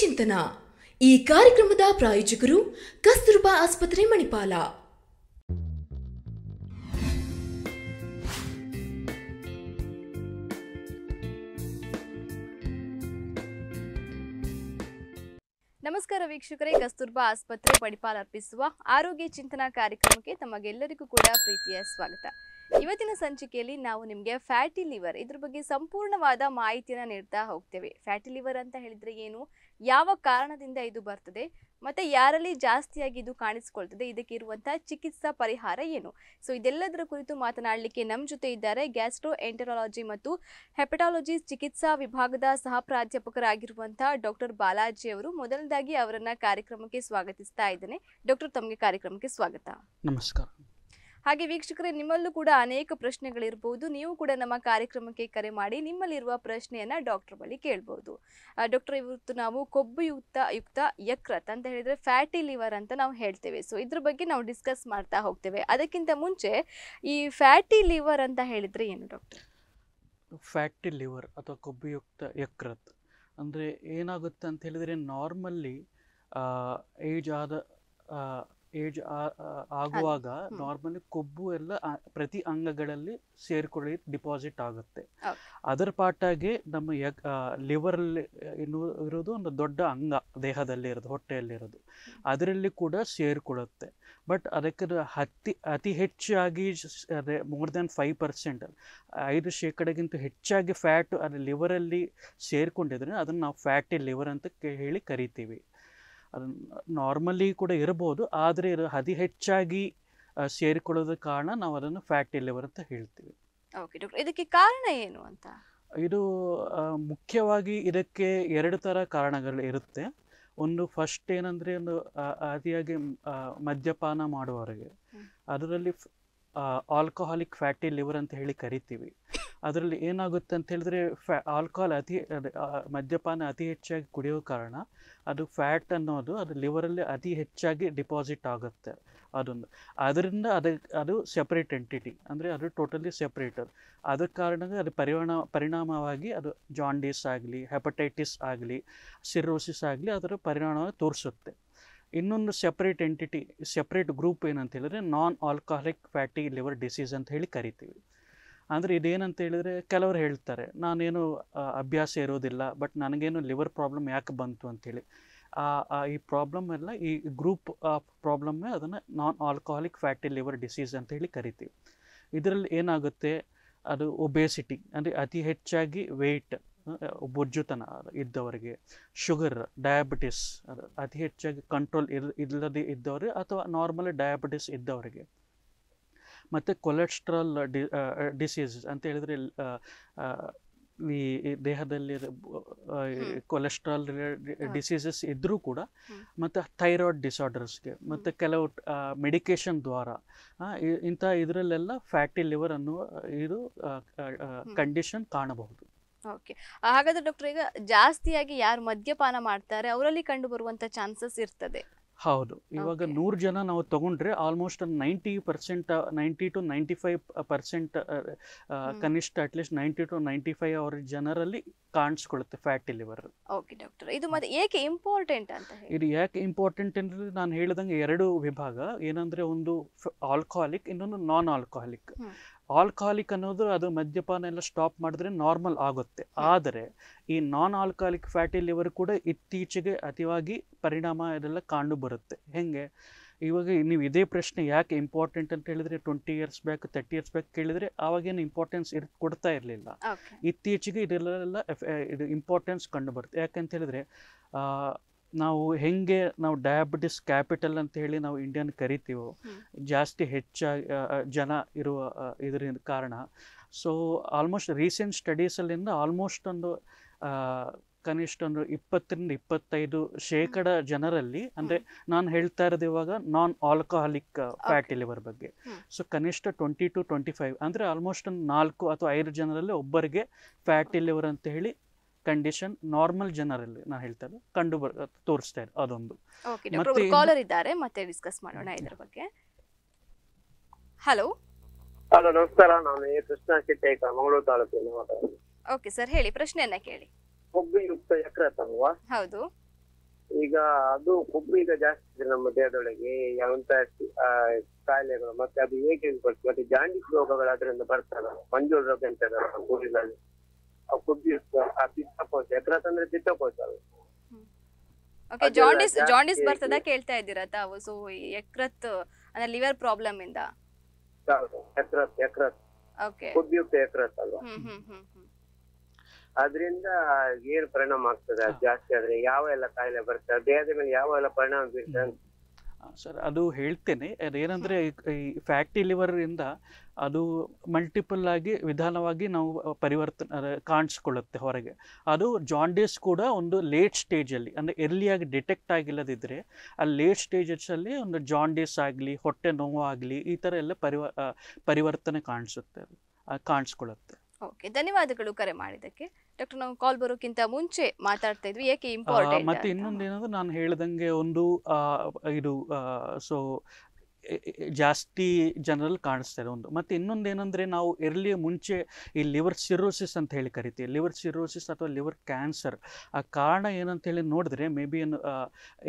ಚಿಂತನ ಈ ಕಾರ್ಯಕ್ರಮದ ಪ್ರಾಯೋಜಕರು ಕಸ್ತೂರ್ಬಾ ಆಸ್ಪತ್ರೆ ಮಣಿಪಾಲ ನಮಸ್ಕಾರ ವೀಕ್ಷಕರೇ ಕಸ್ತೂರ್ಬಾ ಆಸ್ಪತ್ರೆ ಮಣಿಪಾಲ ಅರ್ಪಿಸುವ ಆರೋಗ್ಯ ಚಿಂತನಾ ಕಾರ್ಯಕ್ರಮಕ್ಕೆ ತಮಗೆಲ್ಲರಿಗೂ ಕೂಡ ಪ್ರೀತಿಯ ಸ್ವಾಗತ ಇವತ್ತಿನ ಸಂಚಿಕೆಯಲ್ಲಿ ನಾವು ನಿಮಗೆ ಫ್ಯಾಟಿ ಲಿವರ್ ಇದ್ರ ಬಗ್ಗೆ ಸಂಪೂರ್ಣವಾದ ಮಾಹಿತಿಯನ್ನು ನೀಡ್ತಾ ಹೋಗ್ತೇವೆ ಫ್ಯಾಟಿ ಲಿವರ್ ಅಂತ ಹೇಳಿದ್ರೆ ಏನು ಯಾವ ಕಾರಣದಿಂದ ಇದು ಬರ್ತದೆ ಮತ್ತೆ ಯಾರಲ್ಲಿ ಜಾಸ್ತಿಯಾಗಿ ಇದು ಕಾಣಿಸ್ಕೊಳ್ತದೆ ಇದಕ್ಕೆ ಇರುವಂತಹ ಚಿಕಿತ್ಸಾ ಪರಿಹಾರ ಏನು ಸೊ ಇದೆಲ್ಲದರ ಕುರಿತು ಮಾತನಾಡಲಿಕ್ಕೆ ನಮ್ಮ ಜೊತೆ ಇದ್ದಾರೆ ಗ್ಯಾಸ್ಟ್ರೋ ಎಂಟರಾಲಜಿ ಮತ್ತು ಹೆಪಟಾಲಜಿ ಚಿಕಿತ್ಸಾ ವಿಭಾಗದ ಸಹ ಪ್ರಾಧ್ಯಾಪಕರಾಗಿರುವಂತಹ ಡಾಕ್ಟರ್ ಬಾಲಾಜಿ ಅವರು ಮೊದಲನೇದಾಗಿ ಅವರನ್ನ ಕಾರ್ಯಕ್ರಮಕ್ಕೆ ಸ್ವಾಗತಿಸ್ತಾ ಇದ್ದೇನೆ ಡಾಕ್ಟರ್ ತಮಗೆ ಕಾರ್ಯಕ್ರಮಕ್ಕೆ ಸ್ವಾಗತ ನಮಸ್ಕಾರ ಹಾಗೆ ವೀಕ್ಷಕರೇ ನಿಮ್ಮಲ್ಲೂ ಕೂಡ ಅನೇಕ ಪ್ರಶ್ನೆಗಳಿರ್ಬೋದು ನೀವು ಕೂಡ ನಮ್ಮ ಕಾರ್ಯಕ್ರಮಕ್ಕೆ ಕರೆ ಮಾಡಿ ನಿಮ್ಮಲ್ಲಿರುವ ಪ್ರಶ್ನೆಯನ್ನ ಡಾಕ್ಟರ್ ಬಳಿ ಕೇಳ್ಬೋದು ಡಾಕ್ಟರ್ ಇವತ್ತು ನಾವು ಕೊಬ್ಬು ಯುಕ್ತ ಯುಕ್ತ ಯಕೃತ್ ಅಂತ ಹೇಳಿದ್ರೆ ಫ್ಯಾಟಿ ಲಿವರ್ ಅಂತ ನಾವು ಹೇಳ್ತೇವೆ ಸೊ ಇದ್ರ ಬಗ್ಗೆ ನಾವು ಡಿಸ್ಕಸ್ ಮಾಡ್ತಾ ಹೋಗ್ತೇವೆ ಅದಕ್ಕಿಂತ ಮುಂಚೆ ಈ ಫ್ಯಾಟಿ ಲಿವರ್ ಅಂತ ಹೇಳಿದ್ರೆ ಏನು ಡಾಕ್ಟರ್ ಫ್ಯಾಟಿ ಲಿವರ್ ಅಥವಾ ಕೊಬ್ಬುಯುಕ್ತ ಯಕೃತ್ ಅಂದ್ರೆ ಏನಾಗುತ್ತೆ ಅಂತ ಹೇಳಿದರೆ ನಾರ್ಮಲ್ಲಿ ಏಜ್ ಆದ ಏಜ್ ಆಗುವಾಗ ನಾರ್ಮಲಿ ಕೊಬ್ಬು ಎಲ್ಲ ಪ್ರತಿ ಅಂಗಗಳಲ್ಲಿ ಸೇರ್ಕೊಳ್ಳಿ ಡಿಪಾಸಿಟ್ ಆಗುತ್ತೆ ಅದರ ಪಾಟಾಗಿ ನಮ್ಮ ಲಿವರ್ ಇರೋದು ಒಂದು ದೊಡ್ಡ ಅಂಗ ದೇಹದಲ್ಲಿ ಇರೋದು ಹೊಟ್ಟೆಯಲ್ಲಿರೋದು ಅದರಲ್ಲಿ ಕೂಡ ಸೇರಿಕೊಳ್ಳುತ್ತೆ ಬಟ್ ಅದಕ್ಕೆ ಅತಿ ಅತಿ ಹೆಚ್ಚಾಗಿ ಅದೇ ಮೋರ್ ದ್ಯಾನ್ ಫೈವ್ ಪರ್ಸೆಂಟ್ ಐದು ಶೇಕಡಗಿಂತ ಹೆಚ್ಚಾಗಿ ಫ್ಯಾಟ್ ಅದು ಲಿವರಲ್ಲಿ ಸೇರಿಕೊಂಡಿದ್ರೆ ಅದನ್ನು ನಾವು ಫ್ಯಾಟಿ ಲಿವರ್ ಅಂತ ಹೇಳಿ ಕರಿತೀವಿ ಅದು ನಾರ್ಮಲಿ ಕೂಡ ಇರಬಹುದು ಆದರೆ ಅತಿ ಹೆಚ್ಚಾಗಿ ಸೇರಿಕೊಳ್ಳೋದ ಕಾರಣ ನಾವು ಅದನ್ನು ಫ್ಯಾಟಿ ಲಿವರ್ ಅಂತ ಹೇಳ್ತೀವಿ ಓಕೆ ಡಾಕ್ಟರ್ ಇದಕ್ಕೆ ಕಾರಣ ಏನು ಅಂತ ಇದು ಮುಖ್ಯವಾಗಿ ಇದಕ್ಕೆ ಎರಡು ಥರ ಕಾರಣಗಳು ಇರುತ್ತೆ ಒಂದು ಫಸ್ಟ್ ಏನಂದ್ರೆ ಒಂದು ಅತಿಯಾಗಿ ಮದ್ಯಪಾನ ಮಾಡುವವರಿಗೆ ಅದರಲ್ಲಿ ಆಲ್ಕೋಹಾಲಿಕ್ ಫ್ಯಾಟಿ ಲಿವರ್ ಅಂತ ಹೇಳಿ ಕರಿತೀವಿ ಅದರಲ್ಲಿ ಏನಾಗುತ್ತೆ ಅಂತ ಹೇಳಿದ್ರೆ ಫ್ಯಾ ಆಲ್ಕೋಹಾಲ್ ಅತಿ ಮದ್ಯಪಾನ ಅತಿ ಹೆಚ್ಚಾಗಿ ಕುಡಿಯೋ ಕಾರಣ ಅದು ಫ್ಯಾಟ್ ಅನ್ನೋದು ಅದು ಲಿವರಲ್ಲಿ ಅತಿ ಹೆಚ್ಚಾಗಿ ಡಿಪಾಸಿಟ್ ಆಗುತ್ತೆ ಅದೊಂದು ಅದರಿಂದ ಅದಕ್ಕೆ ಅದು ಸೆಪ್ರೇಟ್ ಎಂಟಿಟಿ ಅಂದರೆ ಅದು ಟೋಟಲಿ ಸೆಪ್ರೇಟ್ ಅದು ಅದರ ಕಾರಣ ಅದು ಪರಿಣಾಮ ಪರಿಣಾಮವಾಗಿ ಅದು ಜಾಂಡೀಸ್ ಆಗಲಿ ಹೆಪಟೈಟಿಸ್ ಆಗಲಿ ಸಿರೋಸಿಸ್ ಆಗಲಿ ಅದರ ಪರಿಣಾಮ ತೋರಿಸುತ್ತೆ ಇನ್ನೊಂದು ಸೆಪ್ರೇಟ್ ಎಂಟಿಟಿ ಸೆಪ್ರೇಟ್ ಗ್ರೂಪ್ ಏನಂತ ಹೇಳಿದ್ರೆ non alcoholic fatty liver disease ಅಂತ ಹೇಳಿ ಕರಿತೀವಿ ಅಂದರೆ ಇದೇನಂತ ಹೇಳಿದರೆ ಕೆಲವರು ಹೇಳ್ತಾರೆ ನಾನೇನು ಅಭ್ಯಾಸ ಇರೋದಿಲ್ಲ ಬಟ್ ನನಗೇನು ಲಿವರ್ ಪ್ರಾಬ್ಲಮ್ ಯಾಕೆ ಬಂತು ಅಂಥೇಳಿ ಈ ಪ್ರಾಬ್ಲಮ್ ಎಲ್ಲ ಈ ಗ್ರೂಪ್ ಪ್ರಾಬ್ಲಮ್ಮೇ ಅದನ್ನು non alcoholic fatty liver disease ಅಂತ ಹೇಳಿ ಕರಿತೀವಿ ಇದರಲ್ಲಿ ಏನಾಗುತ್ತೆ ಅದು ಒಬೇಸಿಟಿ ಅಂದರೆ ಅತಿ ಹೆಚ್ಚಾಗಿ ವೆಯ್ಟ್ ಬೊಜ್ಜುತನ ಇದ್ದವರಿಗೆ ಶುಗರ್ ಡಯಾಬಿಟಿಸ್ ಅತಿ ಹೆಚ್ಚಾಗಿ ಕಂಟ್ರೋಲ್ ಇಲ್ ಇಲ್ಲದೆ ಇದ್ದವರಿಗೆ ಅಥವಾ ನಾರ್ಮಲ್ ಡಯಾಬಿಟಿಸ್ ಇದ್ದವರಿಗೆ ಮತ್ತು ಕೊಲೆಸ್ಟ್ರಾಲ್ ಡಿ ಡಿಸೀಸಸ್ ಅಂತ ಹೇಳಿದ್ರೆ ಈ ದೇಹದಲ್ಲಿ ಕೊಲೆಸ್ಟ್ರಾಲ್ ಡಿಸೀಸಸ್ ಇದ್ದರೂ ಕೂಡ ಮತ್ತು ಥೈರಾಯ್ಡ್ ಡಿಸಾರ್ಡರ್ಸ್ಗೆ ಮತ್ತು ಕೆಲವು ಮೆಡಿಕೇಶನ್ ದ್ವಾರ ಇಂಥ ಇದರಲ್ಲೆಲ್ಲ ಫ್ಯಾಟಿ ಲಿವರ್ ಅನ್ನುವ ಇದು ಕಂಡೀಷನ್ ಕಾಣಬಹುದು ಓಕೆ ಹಾಗಾದ್ರೆ ಡಾಕ್ಟರ್ ಈಗ ಜಾಸ್ತಿಯಾಗಿ ಯಾರು ಮದ್ಯಪಾನ ಮಾಡ್ತಾರೆ ಅವರಲ್ಲಿ ಕಂಡು ಚಾನ್ಸಸ್ ಇರ್ತದೆ ಹೌದು ಇವಾಗ ನೂರು ಜನ ನಾವು ತಗೊಂಡ್ರೆ almost ninety percent ninety to ninety five percent ಕನಿಷ್ಠ at least ninety to ninety five ಅವರ್ ಜನರಲ್ಲಿ ಕಾಣಿಸ್ಕೊಳ್ಳುತ್ತೆ ಫ್ಯಾಟಿ ಲಿವರ್ ಓಕೆ ಡಾಕ್ಟರ್ ಇದು ಮತ್ತೆ ಏಕೆ ಇಂಪಾರ್ಟೆಂಟ್ ಅಂತ ಇದು ಯಾಕೆ ಇಂಪಾರ್ಟೆಂಟ್ ಅಂದ್ರೆ ನಾನು ಹೇಳಿದಂಗೆ ಎರಡು ವಿಭಾಗ ಏನಂದ್ರೆ ಒಂದು ಆಲ್ಕೋಹಾಲಿಕ್ ಇನ್ನೊಂದು ನಾನ್ ಆಲ್ಕೋಹಾಲಿಕ್ ಆಲ್ಕಾಲಿಕ್ ಅನ್ನೋದು ಅದು ಮದ್ಯಪಾನ ಎಲ್ಲ ಸ್ಟಾಪ್ ಮಾಡಿದ್ರೆ ನಾರ್ಮಲ್ ಆಗುತ್ತೆ ಆದರೆ ಈ ನಾನ್ ಆಲ್ಕಹಾಲಿಕ್ ಫ್ಯಾಟಿ ಲಿವರ್ ಕೂಡ ಇತ್ತೀಚೆಗೆ ಅತಿವಾಗಿ ಪರಿಣಾಮ ಇದೆಲ್ಲ ಕಂಡು ಬರುತ್ತೆ ಹೆಂಗೆ ಇವಾಗ ನೀವು ಇದೇ ಪ್ರಶ್ನೆ ಯಾಕೆ ಇಂಪಾರ್ಟೆಂಟ್ ಅಂತ ಹೇಳಿದ್ರೆ twenty years back thirty years back ಕೇಳಿದ್ರೆ ಅವಾಗೇನು ಇಂಪಾರ್ಟೆನ್ಸ್ ಇರ್ ಕೊಡ್ತಾ ಇರಲಿಲ್ಲ ಇತ್ತೀಚೆಗೆ ಇದೆಲ್ಲ ಇದು ಇಂಪಾರ್ಟೆನ್ಸ್ ಕಂಡು ಬರುತ್ತೆ ಯಾಕಂತ ಹೇಳಿದ್ರೆ ನಾವು ಹೆಂಗೆ ನಾವು ಡಯಾಬಿಟಿಸ್ ಕ್ಯಾಪಿಟಲ್ ಅಂತ ಹೇಳಿ ನಾವು ಇಂಡಿಯನ್ ಕರಿತೀವೋ ಜಾಸ್ತಿ ಹೆಚ್ಚಾಗಿ ಜನ ಇರುವ ಇದರಿಂದ ಕಾರಣ ಸೊ ಆಲ್ಮೋಸ್ಟ್ ರೀಸೆಂಟ್ ಸ್ಟಡೀಸಲ್ಲಿಂದ ಆಲ್ಮೋಸ್ಟ್ ಒಂದು ಕನಿಷ್ಠ ಒಂದು ಇಪ್ಪತ್ತರಿಂದ ಇಪ್ಪತ್ತೈದು ಶೇಕಡ ಜನರಲ್ಲಿ ಅಂದರೆ ನಾನು ಹೇಳ್ತಾ ಇರೋದು ಇವಾಗ ನಾನ್ ಆಲ್ಕೋಹಾಲಿಕ್ ಫ್ಯಾಟಿ ಲಿವರ್ ಬಗ್ಗೆ ಸೊ ಕನಿಷ್ಠ ಟ್ವೆಂಟಿ ಟು ಟ್ವೆಂಟಿ ಫೈವ್ ಅಂದರೆ ಆಲ್ಮೋಸ್ಟ್ ಒಂದು ನಾಲ್ಕು ಅಥವಾ ಐದು ಜನರಲ್ಲಿ ಒಬ್ಬರಿಗೆ ಫ್ಯಾಟಿ ಲಿವರ್ ಅಂತ ಹೇಳಿ ಕಂಡೀಷನ್ ನಾರ್ಮಲ್ ಜನರಲ್ಲಿ ನಾನು ಹೇಳ್ತಾರೆ ಕಂಡು ಬರ್ ತೋರಿಸ್ತಾ ಇದೆ ಅದೊಂದು ಕಾಲರ್ ಇದ್ದಾರೆ ಮತ್ತೆ ಡಿಸ್ಕಸ್ ಮಾಡೋಣ ಇದರ ಬಗ್ಗೆ ಹಲೋ ಹಲೋ ನಮಸ್ಕಾರ ನಾನು ಕೃಷ್ಣ ಚಿಟ್ಟೇಕ ಮಂಗಳೂರು ತಾಲೂಕಿನ ಓಕೆ ಸರ್ ಹೇಳಿ ಪ್ರಶ್ನೆಯನ್ನ ಕೇಳಿ ಕೊಬ್ಬು ಯುಕ್ತ ಯಕೃತ್ ಅಲ್ವಾ ಹೌದು ಈಗ ಅದು ಕೊಬ್ಬು ಈಗ ಜಾಸ್ತಿ ಇದೆ ನಮ್ಮ ದೇಹದೊಳಗೆ ಯಾವಂತ ಕಾಯಿಲೆಗಳು ಮತ್ತೆ ಅದು ಹೇಗೆ ಮತ್ತೆ ಜಾಂಡಿಸ್ ರೋಗಗಳು ಅದರಿಂದ ಬರ್ತದ ಮಂಜುಳ ರೋಗ ಅಂತ ಊರಿನಲ್ಲಿ ಆ ಕೊಬ್ಬಿ ಆ ಪಿತ್ತಕೋಶ ಓಕೆ ಜಾಂಡಿಸ್ ಜಾಂಡಿಸ್ ಬರ್ತದ ಕೇಳ್ತಾ ಇದ್ದೀರಾ ತಾವು ಸೊ ಯಕೃತ್ ಅಂದ್ರೆ ಲಿವರ್ ಪ್ರಾಬ್ಲಮ್ ಇಂದ ಯಕೃತ್ ಯಕೃತ್ ಓಕೆ ಕೊಬ್ಬಿಯುಕ್ತ ಯಕೃತ್ ಅಲ್ವಾ ಅದರಿಂದ ಏನ್ ಪರಿಣಾಮ ಆಗ್ತದೆ ಜಾಸ್ತಿ ಆದ್ರೆ ಯಾವ ಎಲ್ಲಾ ಕಾಯಿಲೆ ಬರ್ತದೆ ದೇಹದ ಮೇಲೆ ಯಾವ ಎಲ್ಲ ಪರಿಣಾಮ ಬೀರ್ತದೆ ಸರ್ ಅದು ಹೇಳ್ತೇನೆ ಅದೇನಂದರೆ ಈ ಫ್ಯಾಕ್ಟಿ ಲಿವರಿಂದ ಅದು ಮಲ್ಟಿಪಲ್ ಆಗಿ ವಿಧಾನವಾಗಿ ನಾವು ಪರಿವರ್ತನೆ ಕಾಣಿಸ್ಕೊಳ್ಳುತ್ತೆ ಹೊರಗೆ ಅದು ಜಾಂಡಿಸ್ ಕೂಡ ಒಂದು ಲೇಟ್ ಸ್ಟೇಜಲ್ಲಿ ಅಂದರೆ ಎರ್ಲಿಯಾಗಿ ಡಿಟೆಕ್ಟ್ ಆಗಿಲ್ಲದಿದ್ದರೆ ಆ ಲೇಟ್ ಸ್ಟೇಜಸ್ಸಲ್ಲಿ ಒಂದು ಜಾಂಡೀಸ್ ಆಗಲಿ ಹೊಟ್ಟೆ ನೋವು ಆಗಲಿ ಈ ಥರ ಎಲ್ಲ ಪರಿವ ಪರಿವರ್ತನೆ ಕಾಣಿಸುತ್ತೆ ಅದು ಕಾಣಿಸ್ಕೊಳ್ಳುತ್ತೆ ಓಕೆ ಧನ್ಯವಾದಗಳು ಕರೆ ಮಾಡಿದ್ದಕ್ಕೆ ಡಾಕ್ಟರ್ ನಾವು ಕಾಲ್ ಬರೋಕ್ಕಿಂತ ಮುಂಚೆ ಮಾತಾಡ್ತಾ ಇದ್ವಿ ಏಕೆ ಇಂಪಾರ್ಟೆಂಟ್ ಮತ್ತೆ ಇನ್ನೊಂದೇನಂದ್ರೆ ನಾನು ಹೇಳ್ದಂಗೆ ಒಂದು ಇದು ಸೊ ಜಾಸ್ತಿ ಜನರಲ್ಲಿ ಇದೆ ಒಂದು ಮತ್ತು ಇನ್ನೊಂದು ಏನಂದರೆ ನಾವು ಎರ್ಲಿ ಮುಂಚೆ ಈ ಲಿವರ್ ಸಿರೋಸಿಸ್ ಅಂತ ಹೇಳಿ ಕರಿತೀವಿ ಲಿವರ್ ಸಿರೋಸಿಸ್ ಅಥವಾ ಲಿವರ್ ಕ್ಯಾನ್ಸರ್ ಆ ಕಾರಣ ಏನಂತೇಳಿ ನೋಡಿದ್ರೆ ಮೇ ಬಿ ಏನು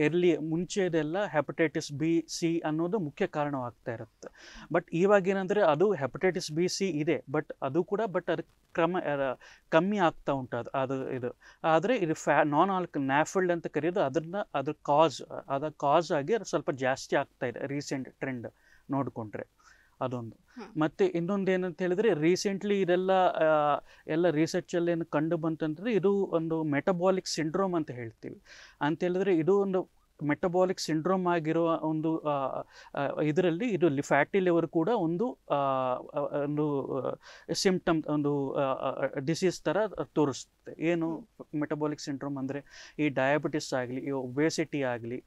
ಎರ್ಲಿ ಮುಂಚೆದೆಲ್ಲ ಹೆಪಟೈಟಿಸ್ ಬಿ ಸಿ ಅನ್ನೋದು ಮುಖ್ಯ ಕಾರಣವಾಗ್ತಾ ಇರುತ್ತೆ ಬಟ್ ಇವಾಗ ಏನಂದರೆ ಅದು ಹೆಪಟೈಟಿಸ್ ಬಿ ಸಿ ಇದೆ ಬಟ್ ಅದು ಕೂಡ ಬಟ್ ಅದಕ್ಕೆ ಕ್ರಮ ಕಮ್ಮಿ ಆಗ್ತಾ ಉಂಟು ಅದು ಅದು ಇದು ಆದರೆ ಇದು ಫ್ಯಾ ನಾನ್ ಆಲ್ಕ್ ನ್ಯಾಫಲ್ಡ್ ಅಂತ ಕರೆಯೋದು ಅದನ್ನ ಅದ್ರ ಕಾಸ್ ಅದ ಕಾಸ್ ಆಗಿ ಸ್ವಲ್ಪ ಜಾಸ್ತಿ ಆಗ್ತಾ ಇದೆ ರೀಸೆಂಟ್ ಟ್ರೆಂಡ್ ನೋಡಿಕೊಂಡ್ರೆ ಅದೊಂದು ಮತ್ತೆ ಇನ್ನೊಂದು ಏನಂತ ಹೇಳಿದ್ರೆ ರೀಸೆಂಟ್ಲಿ ಇದೆಲ್ಲ ಎಲ್ಲ ರಿಸರ್ಚ್ ಅಲ್ಲಿ ಏನು ಕಂಡು ಬಂತಂದ್ರೆ ಇದು ಒಂದು ಮೆಟಬಾಲಿಕ್ ಸಿಂಡ್ರೋಮ್ ಅಂತ ಹೇಳ್ತೀವಿ ಅಂತ ಹೇಳಿದ್ರೆ ಇದು ಒಂದು ಮೆಟಬಾಲಿಕ್ ಸಿಂಡ್ರೋಮ್ ಆಗಿರೋ ಒಂದು ಇದರಲ್ಲಿ ಇದು ಫ್ಯಾಟಿ ಲಿವರ್ ಕೂಡ ಒಂದು ಒಂದು ಸಿಂಪ್ಟಮ್ ಒಂದು ಡಿಸೀಸ್ ಥರ ತೋರಿಸುತ್ತೆ ಏನು ಮೆಟಬಾಲಿಕ್ ಸಿಂಡ್ರೋಮ್ ಅಂದರೆ ಈ ಡಯಾಬಿಟಿಸ್ ಆಗಲಿ ಈ ಒಬೇಸಿಟಿ ಆಗಲಿ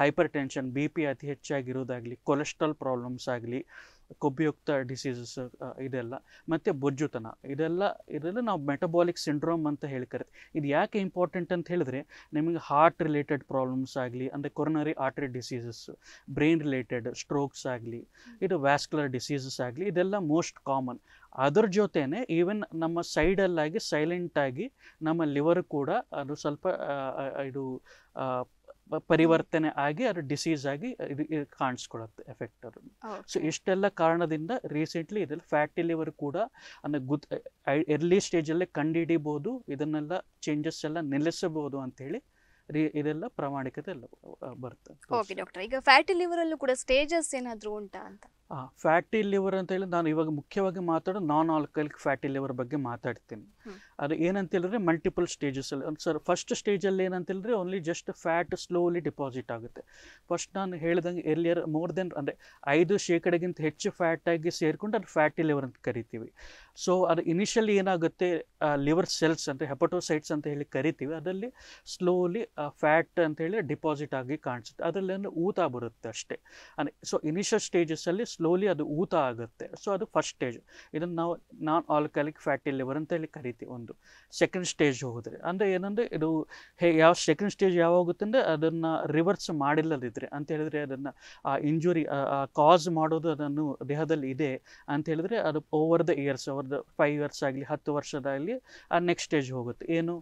ಹೈಪರ್ ಟೆನ್ಷನ್ ಬಿ ಪಿ ಅತಿ ಹೆಚ್ಚಾಗಿರೋದಾಗಲಿ ಕೊಲೆಸ್ಟ್ರಾಲ್ ಪ್ರಾಬ್ಲಮ್ಸ್ ಆಗಲಿ ಕೊಬ್ಬಿಯುಕ್ತ ಡಿಸೀಸಸ್ ಇದೆಲ್ಲ ಮತ್ತು ಬೊಜ್ಜುತನ ಇದೆಲ್ಲ ಇದೆಲ್ಲ ನಾವು ಮೆಟಬಾಲಿಕ್ ಸಿಂಡ್ರೋಮ್ ಅಂತ ಹೇಳಿ ಇದು ಯಾಕೆ ಇಂಪಾರ್ಟೆಂಟ್ ಅಂತ ಹೇಳಿದ್ರೆ ನಿಮಗೆ ಹಾರ್ಟ್ ರಿಲೇಟೆಡ್ ಪ್ರಾಬ್ಲಮ್ಸ್ ಆಗಲಿ ಅಂದರೆ coronary artery diseases brain related strokes ಆಗಲಿ ಇದು ವ್ಯಾಸ್ಕ್ಯುಲರ್ ಡಿಸೀಸಸ್ ಆಗಲಿ ಇದೆಲ್ಲ ಮೋಸ್ಟ್ ಕಾಮನ್ ಅದರ ಜೊತೆಯೇ ಈವನ್ ನಮ್ಮ ಸೈಡಲ್ಲಾಗಿ ಸೈಲೆಂಟಾಗಿ ನಮ್ಮ ಲಿವರ್ ಕೂಡ ಅದು ಸ್ವಲ್ಪ ಇದು ಪರಿವರ್ತನೆ ಆಗಿ ಅದು ಡಿಸೀಸ್ ಆಗಿ ಇದು ಕಾಣಿಸ್ಕೊಳತ್ತೆ ಎಫೆಕ್ಟ್ ಅದು ಸೊ ಇಷ್ಟೆಲ್ಲ ಕಾರಣದಿಂದ ರೀಸೆಂಟ್ಲಿ ಇದರಲ್ಲಿ ಫ್ಯಾಟಿ ಲಿವರ್ ಕೂಡ ಅನ್ನ ಗುತ್ ಎರ್ಲಿ ಸ್ಟೇಜಲ್ಲೇ ಕಂಡುಹಿಡಿಬೋದು ಇದನ್ನೆಲ್ಲ ಚೇಂಜಸ್ ಎಲ್ಲ ನಿಲ್ಲಿಸಬಹುದು ಹೇಳಿ ಇದೆಲ್ಲ ಪ್ರಾಮಾಣಿಕತೆ ಎಲ್ಲ ಬರ್ತದೆ ಓಕೆ ಡಾಕ್ಟರ್ ಈಗ ಫ್ಯಾಟಿ ಲಿವರ್ ಅಲ್ಲೂ ಕೂಡ ಸ್ಟೇಜಸ್ ಏನಾದರೂ ಉಂಟಾ ಅಂತ ಫ್ಯಾಟಿ ಲಿವರ್ ಅಂತ ಹೇಳಿ ನಾನು ಇವಾಗ ಮುಖ್ಯವಾಗಿ ಮಾತಾಡೋ ನಾನ್ ಆಲ್ಕಲಿಕ್ ಫ್ಯಾಟಿ ಲಿವರ್ ಬಗ್ಗೆ ಮಾತಾಡ್ತೀನಿ ಅದು ಏನಂತ ಹೇಳಿದ್ರೆ ಮಲ್ಟಿಪಲ್ ಸ್ಟೇಜಸಲ್ಲಿ ಸರ್ ಫಸ್ಟ್ ಸ್ಟೇಜಲ್ಲಿ ಏನಂತ ಹೇಳಿದ್ರೆ only just fat slowly deposit ಆಗುತ್ತೆ ಫಸ್ಟ್ ನಾನು ಹೇಳ್ದಂಗೆ ಎರ್ಲಿಯರ್ ಮೋರ್ ದೆನ್ ಅಂದರೆ ಐದು ಶೇಕಡಗಿಂತ ಹೆಚ್ಚು ಫ್ಯಾಟಾಗಿ ಸೇರಿಕೊಂಡು ಅದು ಫ್ಯಾಟಿ ಲಿವರ್ ಅಂತ ಕರಿತೀವಿ ಸೊ ಅದು ಇನಿಷಿಯಲಿ ಏನಾಗುತ್ತೆ ಲಿವರ್ ಸೆಲ್ಸ್ ಅಂತ ಹೆಪಟೋಸೈಟ್ಸ್ ಅಂತ ಹೇಳಿ ಕರಿತೀವಿ ಅದರಲ್ಲಿ ಸ್ಲೋಲಿ ಫ್ಯಾಟ್ ಅಂತ ಹೇಳಿ ಡಿಪಾಸಿಟ್ ಆಗಿ ಕಾಣಿಸುತ್ತೆ ಅದರಲ್ಲಿ ಊತ ಬರುತ್ತೆ ಅಷ್ಟೇ ಸೊ ಇನಿಷಿಯಲ್ ಸ್ಟೇಜಸಲ್ಲಿ ಸ್ಲೋಲಿ ಅದು ಊತ ಆಗುತ್ತೆ ಸೊ ಅದು ಫಸ್ಟ್ ಸ್ಟೇಜ್ ಇದನ್ನು ನಾವು ನಾನ್ ಆಲ್ಕಾಲಿಕ್ ಫ್ಯಾಟಿ ಲಿವರ್ ಅಂತ ಹೇಳಿ ಕರಿತೀವಿ ಒಂದು ಸೆಕೆಂಡ್ ಸ್ಟೇಜ್ ಹೋದರೆ ಅಂದರೆ ಏನಂದರೆ ಇದು ಹೇ ಯಾವ ಸೆಕೆಂಡ್ ಸ್ಟೇಜ್ ಯಾವಾಗುತ್ತೆ ಅಂದರೆ ಅದನ್ನು ರಿವರ್ಸ್ ಮಾಡಿಲ್ಲದಿದ್ದರೆ ಅಂತ ಹೇಳಿದರೆ ಅದನ್ನು ಆ ಇಂಜುರಿ ಕಾಸ್ ಮಾಡೋದು ಅದನ್ನು ದೇಹದಲ್ಲಿ ಇದೆ ಅಂತ ಹೇಳಿದರೆ ಅದು over the years over the five years ಆಗಲಿ ಹತ್ತು ವರ್ಷದಾಗಲಿ ಆ ನೆಕ್ಸ್ಟ್ ಸ್ಟೇಜ್ ಹೋಗುತ್ತೆ ಏನು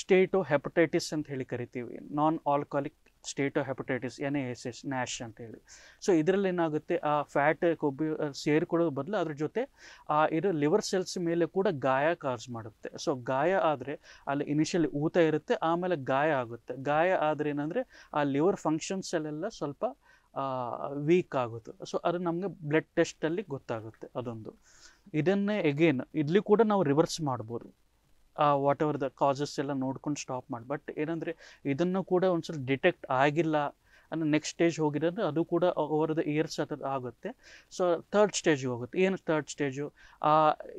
ಸ್ಟೇಟು ಹೆಪಟೈಟಿಸ್ ಅಂತ ಹೇಳಿ ಕರಿತೀವಿ non alcoholic steatohepatitis N A S S NASH ಅಂತ ಹೇಳಿ ಸೊ ಇದರಲ್ಲಿ ಏನಾಗುತ್ತೆ ಆ ಫ್ಯಾಟ್ ಕೊಬ್ಬು ಸೇರಿಕೊಳ್ಳೋದ್ರ ಬದಲು ಅದ್ರ ಜೊತೆ ಆ ಇದು ಲಿವರ್ ಸೆಲ್ಸ್ ಮೇಲೆ ಕೂಡ ಗಾಯ ಕಾಸ್ ಮಾಡುತ್ತೆ ಸೊ ಗಾಯ ಆದರೆ ಅಲ್ಲಿ ಇನಿಷಿಯಲಿ ಊತ ಇರುತ್ತೆ ಆಮೇಲೆ ಗಾಯ ಆಗುತ್ತೆ ಗಾಯ ಆದರೆ ಏನಂದರೆ ಆ ಲಿವರ್ ಫಂಕ್ಷನ್ಸಲ್ಲೆಲ್ಲ ಸ್ವಲ್ಪ ವೀಕ್ ಆಗುತ್ತೆ ಸೊ ಅದು ನಮಗೆ ಬ್ಲಡ್ ಟೆಸ್ಟಲ್ಲಿ ಗೊತ್ತಾಗುತ್ತೆ ಅದೊಂದು ಇದನ್ನೇ ಎಗೇನ್ ಇಲ್ಲಿ ಕೂಡ ನಾವು ರಿವರ್ಸ್ ಮಾಡ್ಬೋದು ವಾಟ್ ಎವರ್ ದ ಕಾಸಸ್ ಎಲ್ಲ ನೋಡ್ಕೊಂಡು ಸ್ಟಾಪ್ ಮಾಡಿ ಬಟ್ ಏನಂದರೆ ಇದನ್ನು ಕೂಡ ಒಂದು ಸ್ವಲ್ಪ ಡಿಟೆಕ್ಟ್ ಆಗಿಲ್ಲ ಅನ್ನೋ ನೆಕ್ಸ್ಟ್ ಸ್ಟೇಜ್ ಅಂದರೆ ಅದು ಕೂಡ ಓವರ್ ದ ಇಯರ್ಸ್ ಅದು ಆಗುತ್ತೆ ಸೊ ಥರ್ಡ್ ಸ್ಟೇಜ್ ಹೋಗುತ್ತೆ ಏನು ಥರ್ಡ್ ಸ್ಟೇಜು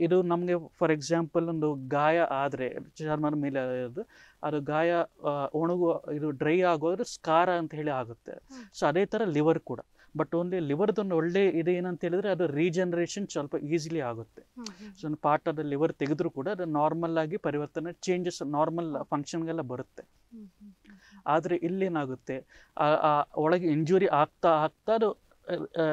ಇದು ನಮಗೆ ಫಾರ್ ಎಕ್ಸಾಂಪಲ್ ಒಂದು ಗಾಯ ಆದರೆ ಚರ್ಮದ ಮೇಲೆ ಇರೋದು ಅದು ಗಾಯ ಒಣಗುವ ಇದು ಡ್ರೈ ಆಗೋದ್ರೆ ಸ್ಕಾರ ಅಂತ ಹೇಳಿ ಆಗುತ್ತೆ ಸೊ ಅದೇ ಥರ ಲಿವರ್ ಕೂಡ ಬಟ್ ಓನ್ಲಿ ಲಿವರ್ದು ಒಂದು ಒಳ್ಳೆ ಇದೆ ಏನಂತ ಹೇಳಿದ್ರೆ ಅದು ರೀಜನರೇಷನ್ ಸ್ವಲ್ಪ ಈಸಿಲಿ ಆಗುತ್ತೆ ಸೊ ಒಂದು ಪಾರ್ಟ್ ಆದ ಲಿವರ್ ತೆಗೆದ್ರು ಕೂಡ ಅದು ನಾರ್ಮಲ್ ಆಗಿ ಪರಿವರ್ತನೆ ಚೇಂಜಸ್ ನಾರ್ಮಲ್ ಫಂಕ್ಷನ್ಗೆಲ್ಲ ಬರುತ್ತೆ ಆದರೆ ಇಲ್ಲೇನಾಗುತ್ತೆ ಒಳಗೆ ಇಂಜುರಿ ಆಗ್ತಾ ಆಗ್ತಾ ಅದು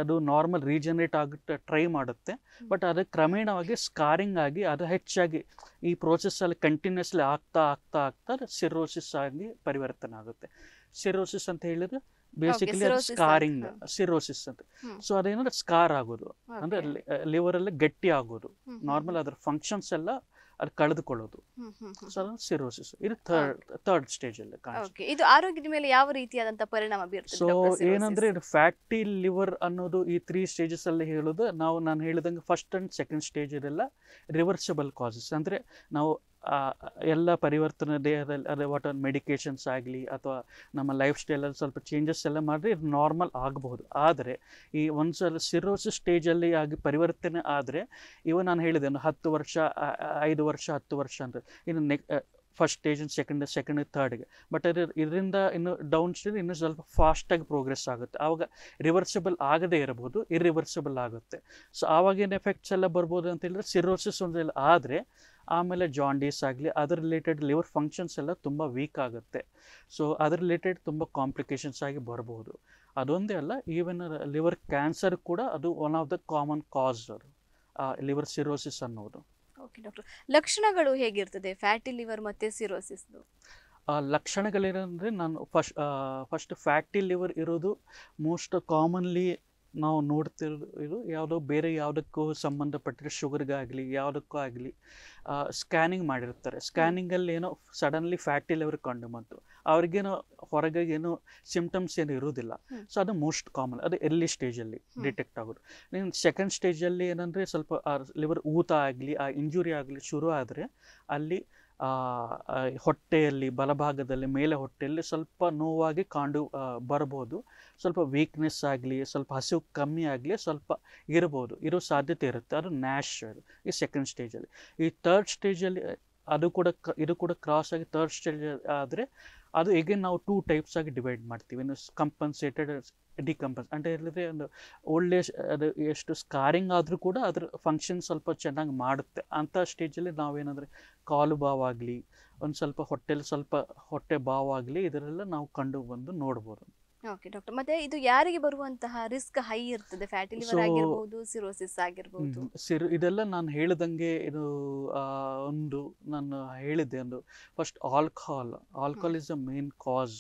ಅದು ನಾರ್ಮಲ್ ರೀಜನರೇಟ್ ಆಗುತ್ತೆ ಟ್ರೈ ಮಾಡುತ್ತೆ ಬಟ್ ಅದು ಕ್ರಮೇಣವಾಗಿ ಸ್ಕಾರಿಂಗ್ ಆಗಿ ಅದು ಹೆಚ್ಚಾಗಿ ಈ ಪ್ರೋಸೆಸ್ಸಲ್ಲಿ ಕಂಟಿನ್ಯೂಸ್ಲಿ ಆಗ್ತಾ ಆಗ್ತಾ ಆಗ್ತಾ ಸಿರೋಸಿಸ್ ಆಗಿ ಪರಿವರ್ತನೆ ಆಗುತ್ತೆ ಸಿರೋಸಿಸ್ ಅಂತ ಹೇಳಿದ್ರೆ ಬೇಸಿಕಲಿ ಅದು ಸ್ಕಾರಿಂಗ್ ಸಿರೋಸಿಸ್ ಅಂತ ಸೊ ಅದೇನಂದ್ರೆ ಸ್ಕಾರ್ ಆಗೋದು ಅಂದ್ರೆ ಲಿವರ್ ಅಲ್ಲಿ ಗಟ್ಟಿ ಆಗೋದು ನಾರ್ಮಲ್ ಅದ್ರ ಫಂಕ್ಷನ್ಸ್ ಎಲ್ಲ ಅದು ಕಳೆದುಕೊಳ್ಳೋದು ಸೊ ಸಿರೋಸಿಸ್ ಇದು ಥರ್ಡ್ ಥರ್ಡ್ ಸ್ಟೇಜ್ ಅಲ್ಲಿ ಇದು ಆರೋಗ್ಯದ ಮೇಲೆ ಯಾವ ರೀತಿಯಾದಂತಹ ಪರಿಣಾಮ ಬೀರುತ್ತೆ ಸೊ ಏನಂದ್ರೆ ಇದು ಫ್ಯಾಟಿ ಲಿವರ್ ಅನ್ನೋದು ಈ ತ್ರೀ ಸ್ಟೇಜಸ್ ಅಲ್ಲಿ ಹೇಳೋದು ನಾವು ನಾನು ಹೇಳಿದಂಗೆ ಫಸ್ಟ್ ಅಂಡ್ ಸೆಕೆಂಡ್ ಸ್ಟೇಜ್ ಇದೆಲ್ಲ ರಿವರ್ಸಬಲ್ ಕಾಸಸ್ ಅಂದ್ರೆ ನಾವು ಎಲ್ಲ ಪರಿವರ್ತನೆ ದೇಹದಲ್ಲಿ ಅದೇ ವಾಟ್ ಆನ್ ಮೆಡಿಕೇಶನ್ಸ್ ಆಗಲಿ ಅಥವಾ ನಮ್ಮ ಲೈಫ್ ಸ್ಟೈಲಲ್ಲಿ ಸ್ವಲ್ಪ ಚೇಂಜಸ್ ಎಲ್ಲ ಮಾಡಿದ್ರೆ ಇದು ನಾರ್ಮಲ್ ಆಗಬಹುದು ಆದರೆ ಈ ಒಂದು ಸಲ ಸಿರೋಸಿಸ್ ಸ್ಟೇಜಲ್ಲಿ ಆಗಿ ಪರಿವರ್ತನೆ ಆದರೆ ಇವ ನಾನು ಹೇಳಿದೆ ಹತ್ತು ವರ್ಷ ಐದು ವರ್ಷ ಹತ್ತು ವರ್ಷ ಅಂತ ಇನ್ನು ನೆಕ್ ಫಸ್ಟ್ ಸ್ಟೇಜ್ ಸೆಕೆಂಡ್ ಸೆಕೆಂಡ್ ಥರ್ಡ್ಗೆ ಬಟ್ ಅದು ಇದರಿಂದ ಇನ್ನು ಡೌನ್ ಸ್ಟೇಜ್ ಇನ್ನೂ ಸ್ವಲ್ಪ ಫಾಸ್ಟಾಗಿ ಪ್ರೋಗ್ರೆಸ್ ಆಗುತ್ತೆ ಆವಾಗ ರಿವರ್ಸಿಬಲ್ ಆಗದೇ ಇರಬಹುದು ಇರಿವರ್ಸಿಬಲ್ ಆಗುತ್ತೆ ಸೊ ಆವಾಗಿನ ಎಫೆಕ್ಟ್ಸ್ ಎಲ್ಲ ಬರ್ಬೋದು ಅಂತ ಹೇಳಿದ್ರೆ ಸಿರೋಸಿಸ್ ಒಂದೆಲ್ಲ ಆದರೆ ಆಮೇಲೆ ಜಾಂಡೀಸ್ ಆಗಲಿ ಅದ್ರ ರಿಲೇಟೆಡ್ ಲಿವರ್ ಫಂಕ್ಷನ್ಸ್ ಎಲ್ಲ ತುಂಬ ವೀಕ್ ಆಗುತ್ತೆ ಸೊ ಅದ್ರ ರಿಲೇಟೆಡ್ ತುಂಬ ಕಾಂಪ್ಲಿಕೇಶನ್ಸ್ ಆಗಿ ಬರಬಹುದು ಅದೊಂದೇ ಅಲ್ಲ ಈವನ್ ಲಿವರ್ ಕ್ಯಾನ್ಸರ್ ಕೂಡ ಅದು one of the common cause ಅದು ಲಿವರ್ ಸಿರೋಸಿಸ್ ಅನ್ನೋದು ಓಕೆ ಡಾಕ್ಟರ್ ಲಕ್ಷಣಗಳು ಹೇಗಿರ್ತದೆ ಫ್ಯಾಟಿ ಲಿವರ್ ಮತ್ತು ಸಿರೋಸಿಸ್ದು ಲಕ್ಷಣಗಳೇನಂದರೆ ನಾನು ಫಸ್ಟ್ ಫಸ್ಟ್ ಫ್ಯಾಟಿ ಲಿವರ್ ಇರೋದು ಮೋಸ್ಟ್ ಕಾಮನ್ಲಿ ನಾವು ನೋಡ್ತಿರೋ ಯಾವುದೋ ಬೇರೆ ಯಾವುದಕ್ಕೂ ಸಂಬಂಧಪಟ್ಟಿರೋ ಶುಗರ್ಗಾಗಲಿ ಯಾವುದಕ್ಕೂ ಆಗಲಿ ಸ್ಕ್ಯಾನಿಂಗ್ ಮಾಡಿರ್ತಾರೆ ಸ್ಕ್ಯಾನಿಂಗಲ್ಲಿ ಏನೋ ಸಡನ್ಲಿ ಫ್ಯಾಟಿ ಲೆವರ್ ಕಂಡು ಬಂತು ಅವ್ರಿಗೇನೋ ಹೊರಗೆ ಏನೋ ಸಿಂಪ್ಟಮ್ಸ್ ಏನು ಇರೋದಿಲ್ಲ ಸೊ ಅದು ಮೋಸ್ಟ್ ಕಾಮನ್ ಅದು ಎರ್ಲಿ ಸ್ಟೇಜಲ್ಲಿ ಡಿಟೆಕ್ಟ್ ಆಗೋದು ನೀನು ಸೆಕೆಂಡ್ ಸ್ಟೇಜಲ್ಲಿ ಏನಂದರೆ ಸ್ವಲ್ಪ ಲಿವರ್ ಊತ ಆಗಲಿ ಆ ಇಂಜುರಿ ಆಗಲಿ ಶುರು ಆದರೆ ಅಲ್ಲಿ ಹೊಟ್ಟೆಯಲ್ಲಿ ಬಲಭಾಗದಲ್ಲಿ ಮೇಲೆ ಹೊಟ್ಟೆಯಲ್ಲಿ ಸ್ವಲ್ಪ ನೋವಾಗಿ ಕಾಂಡು ಬರ್ಬೋದು ಸ್ವಲ್ಪ ವೀಕ್ನೆಸ್ ಆಗಲಿ ಸ್ವಲ್ಪ ಹಸಿವು ಕಮ್ಮಿ ಆಗಲಿ ಸ್ವಲ್ಪ ಇರ್ಬೋದು ಇರೋ ಸಾಧ್ಯತೆ ಇರುತ್ತೆ ಅದು ನ್ಯಾಶ್ ಈ ಸೆಕೆಂಡ್ ಸ್ಟೇಜಲ್ಲಿ ಈ ಥರ್ಡ್ ಸ್ಟೇಜಲ್ಲಿ ಅದು ಕೂಡ ಇದು ಕೂಡ ಕ್ರಾಸ್ ಆಗಿ ತರ್ಡ್ ಸ್ಟೇಜ್ ಆದರೆ ಅದು ಎಗೇನ್ ನಾವು ಟೂ ಟೈಪ್ಸ್ ಆಗಿ ಡಿವೈಡ್ ಮಾಡ್ತೀವಿ ಇನ್ನು ಕಂಪನ್ಸೇಟೆಡ್ ಡಿಕಂಪಸ್ ಅಂತ ಹೇಳಿದ್ರೆ ಒಂದು ಓಲ್ಡ್ ಏಜ್ ಅದು ಎಷ್ಟು ಸ್ಕಾರಿಂಗ್ ಆದರೂ ಕೂಡ ಅದ್ರ ಫಂಕ್ಷನ್ ಸ್ವಲ್ಪ ಚೆನ್ನಾಗಿ ಮಾಡುತ್ತೆ ಅಂಥ ಸ್ಟೇಜಲ್ಲಿ ನಾವೇನಂದರೆ ಕಾಲು ಬಾವಾಗಲಿ ಒಂದು ಸ್ವಲ್ಪ ಹೊಟ್ಟೆಲಿ ಸ್ವಲ್ಪ ಹೊಟ್ಟೆ ಬಾವಾಗಲಿ ಇದರೆಲ್ಲ ನಾವು ಕಂಡು ಬಂದು ನೋಡ್ಬೋದು ಓಕೆ ಡಾಕ್ಟರ್ ಮತ್ತೆ ಇದು ಯಾರಿಗೆ ಬರುವಂತಹ ರಿಸ್ಕ್ ಹೈ ಇರ್ತದೆ ಫ್ಯಾಟಿ ಲಿವರ್ ಆಗಿರಬಹುದು ಸಿರೋಸಿಸ್ ಆಗಿರಬಹುದು ಸಿರ್ ಇದೆಲ್ಲ ನಾನು ಹೇಳ್ದಂಗೆ ಇದು ಒಂದು ನಾನು ಹೇಳಿದ್ದೆ ಒಂದು first alcohol alcohol is a main cause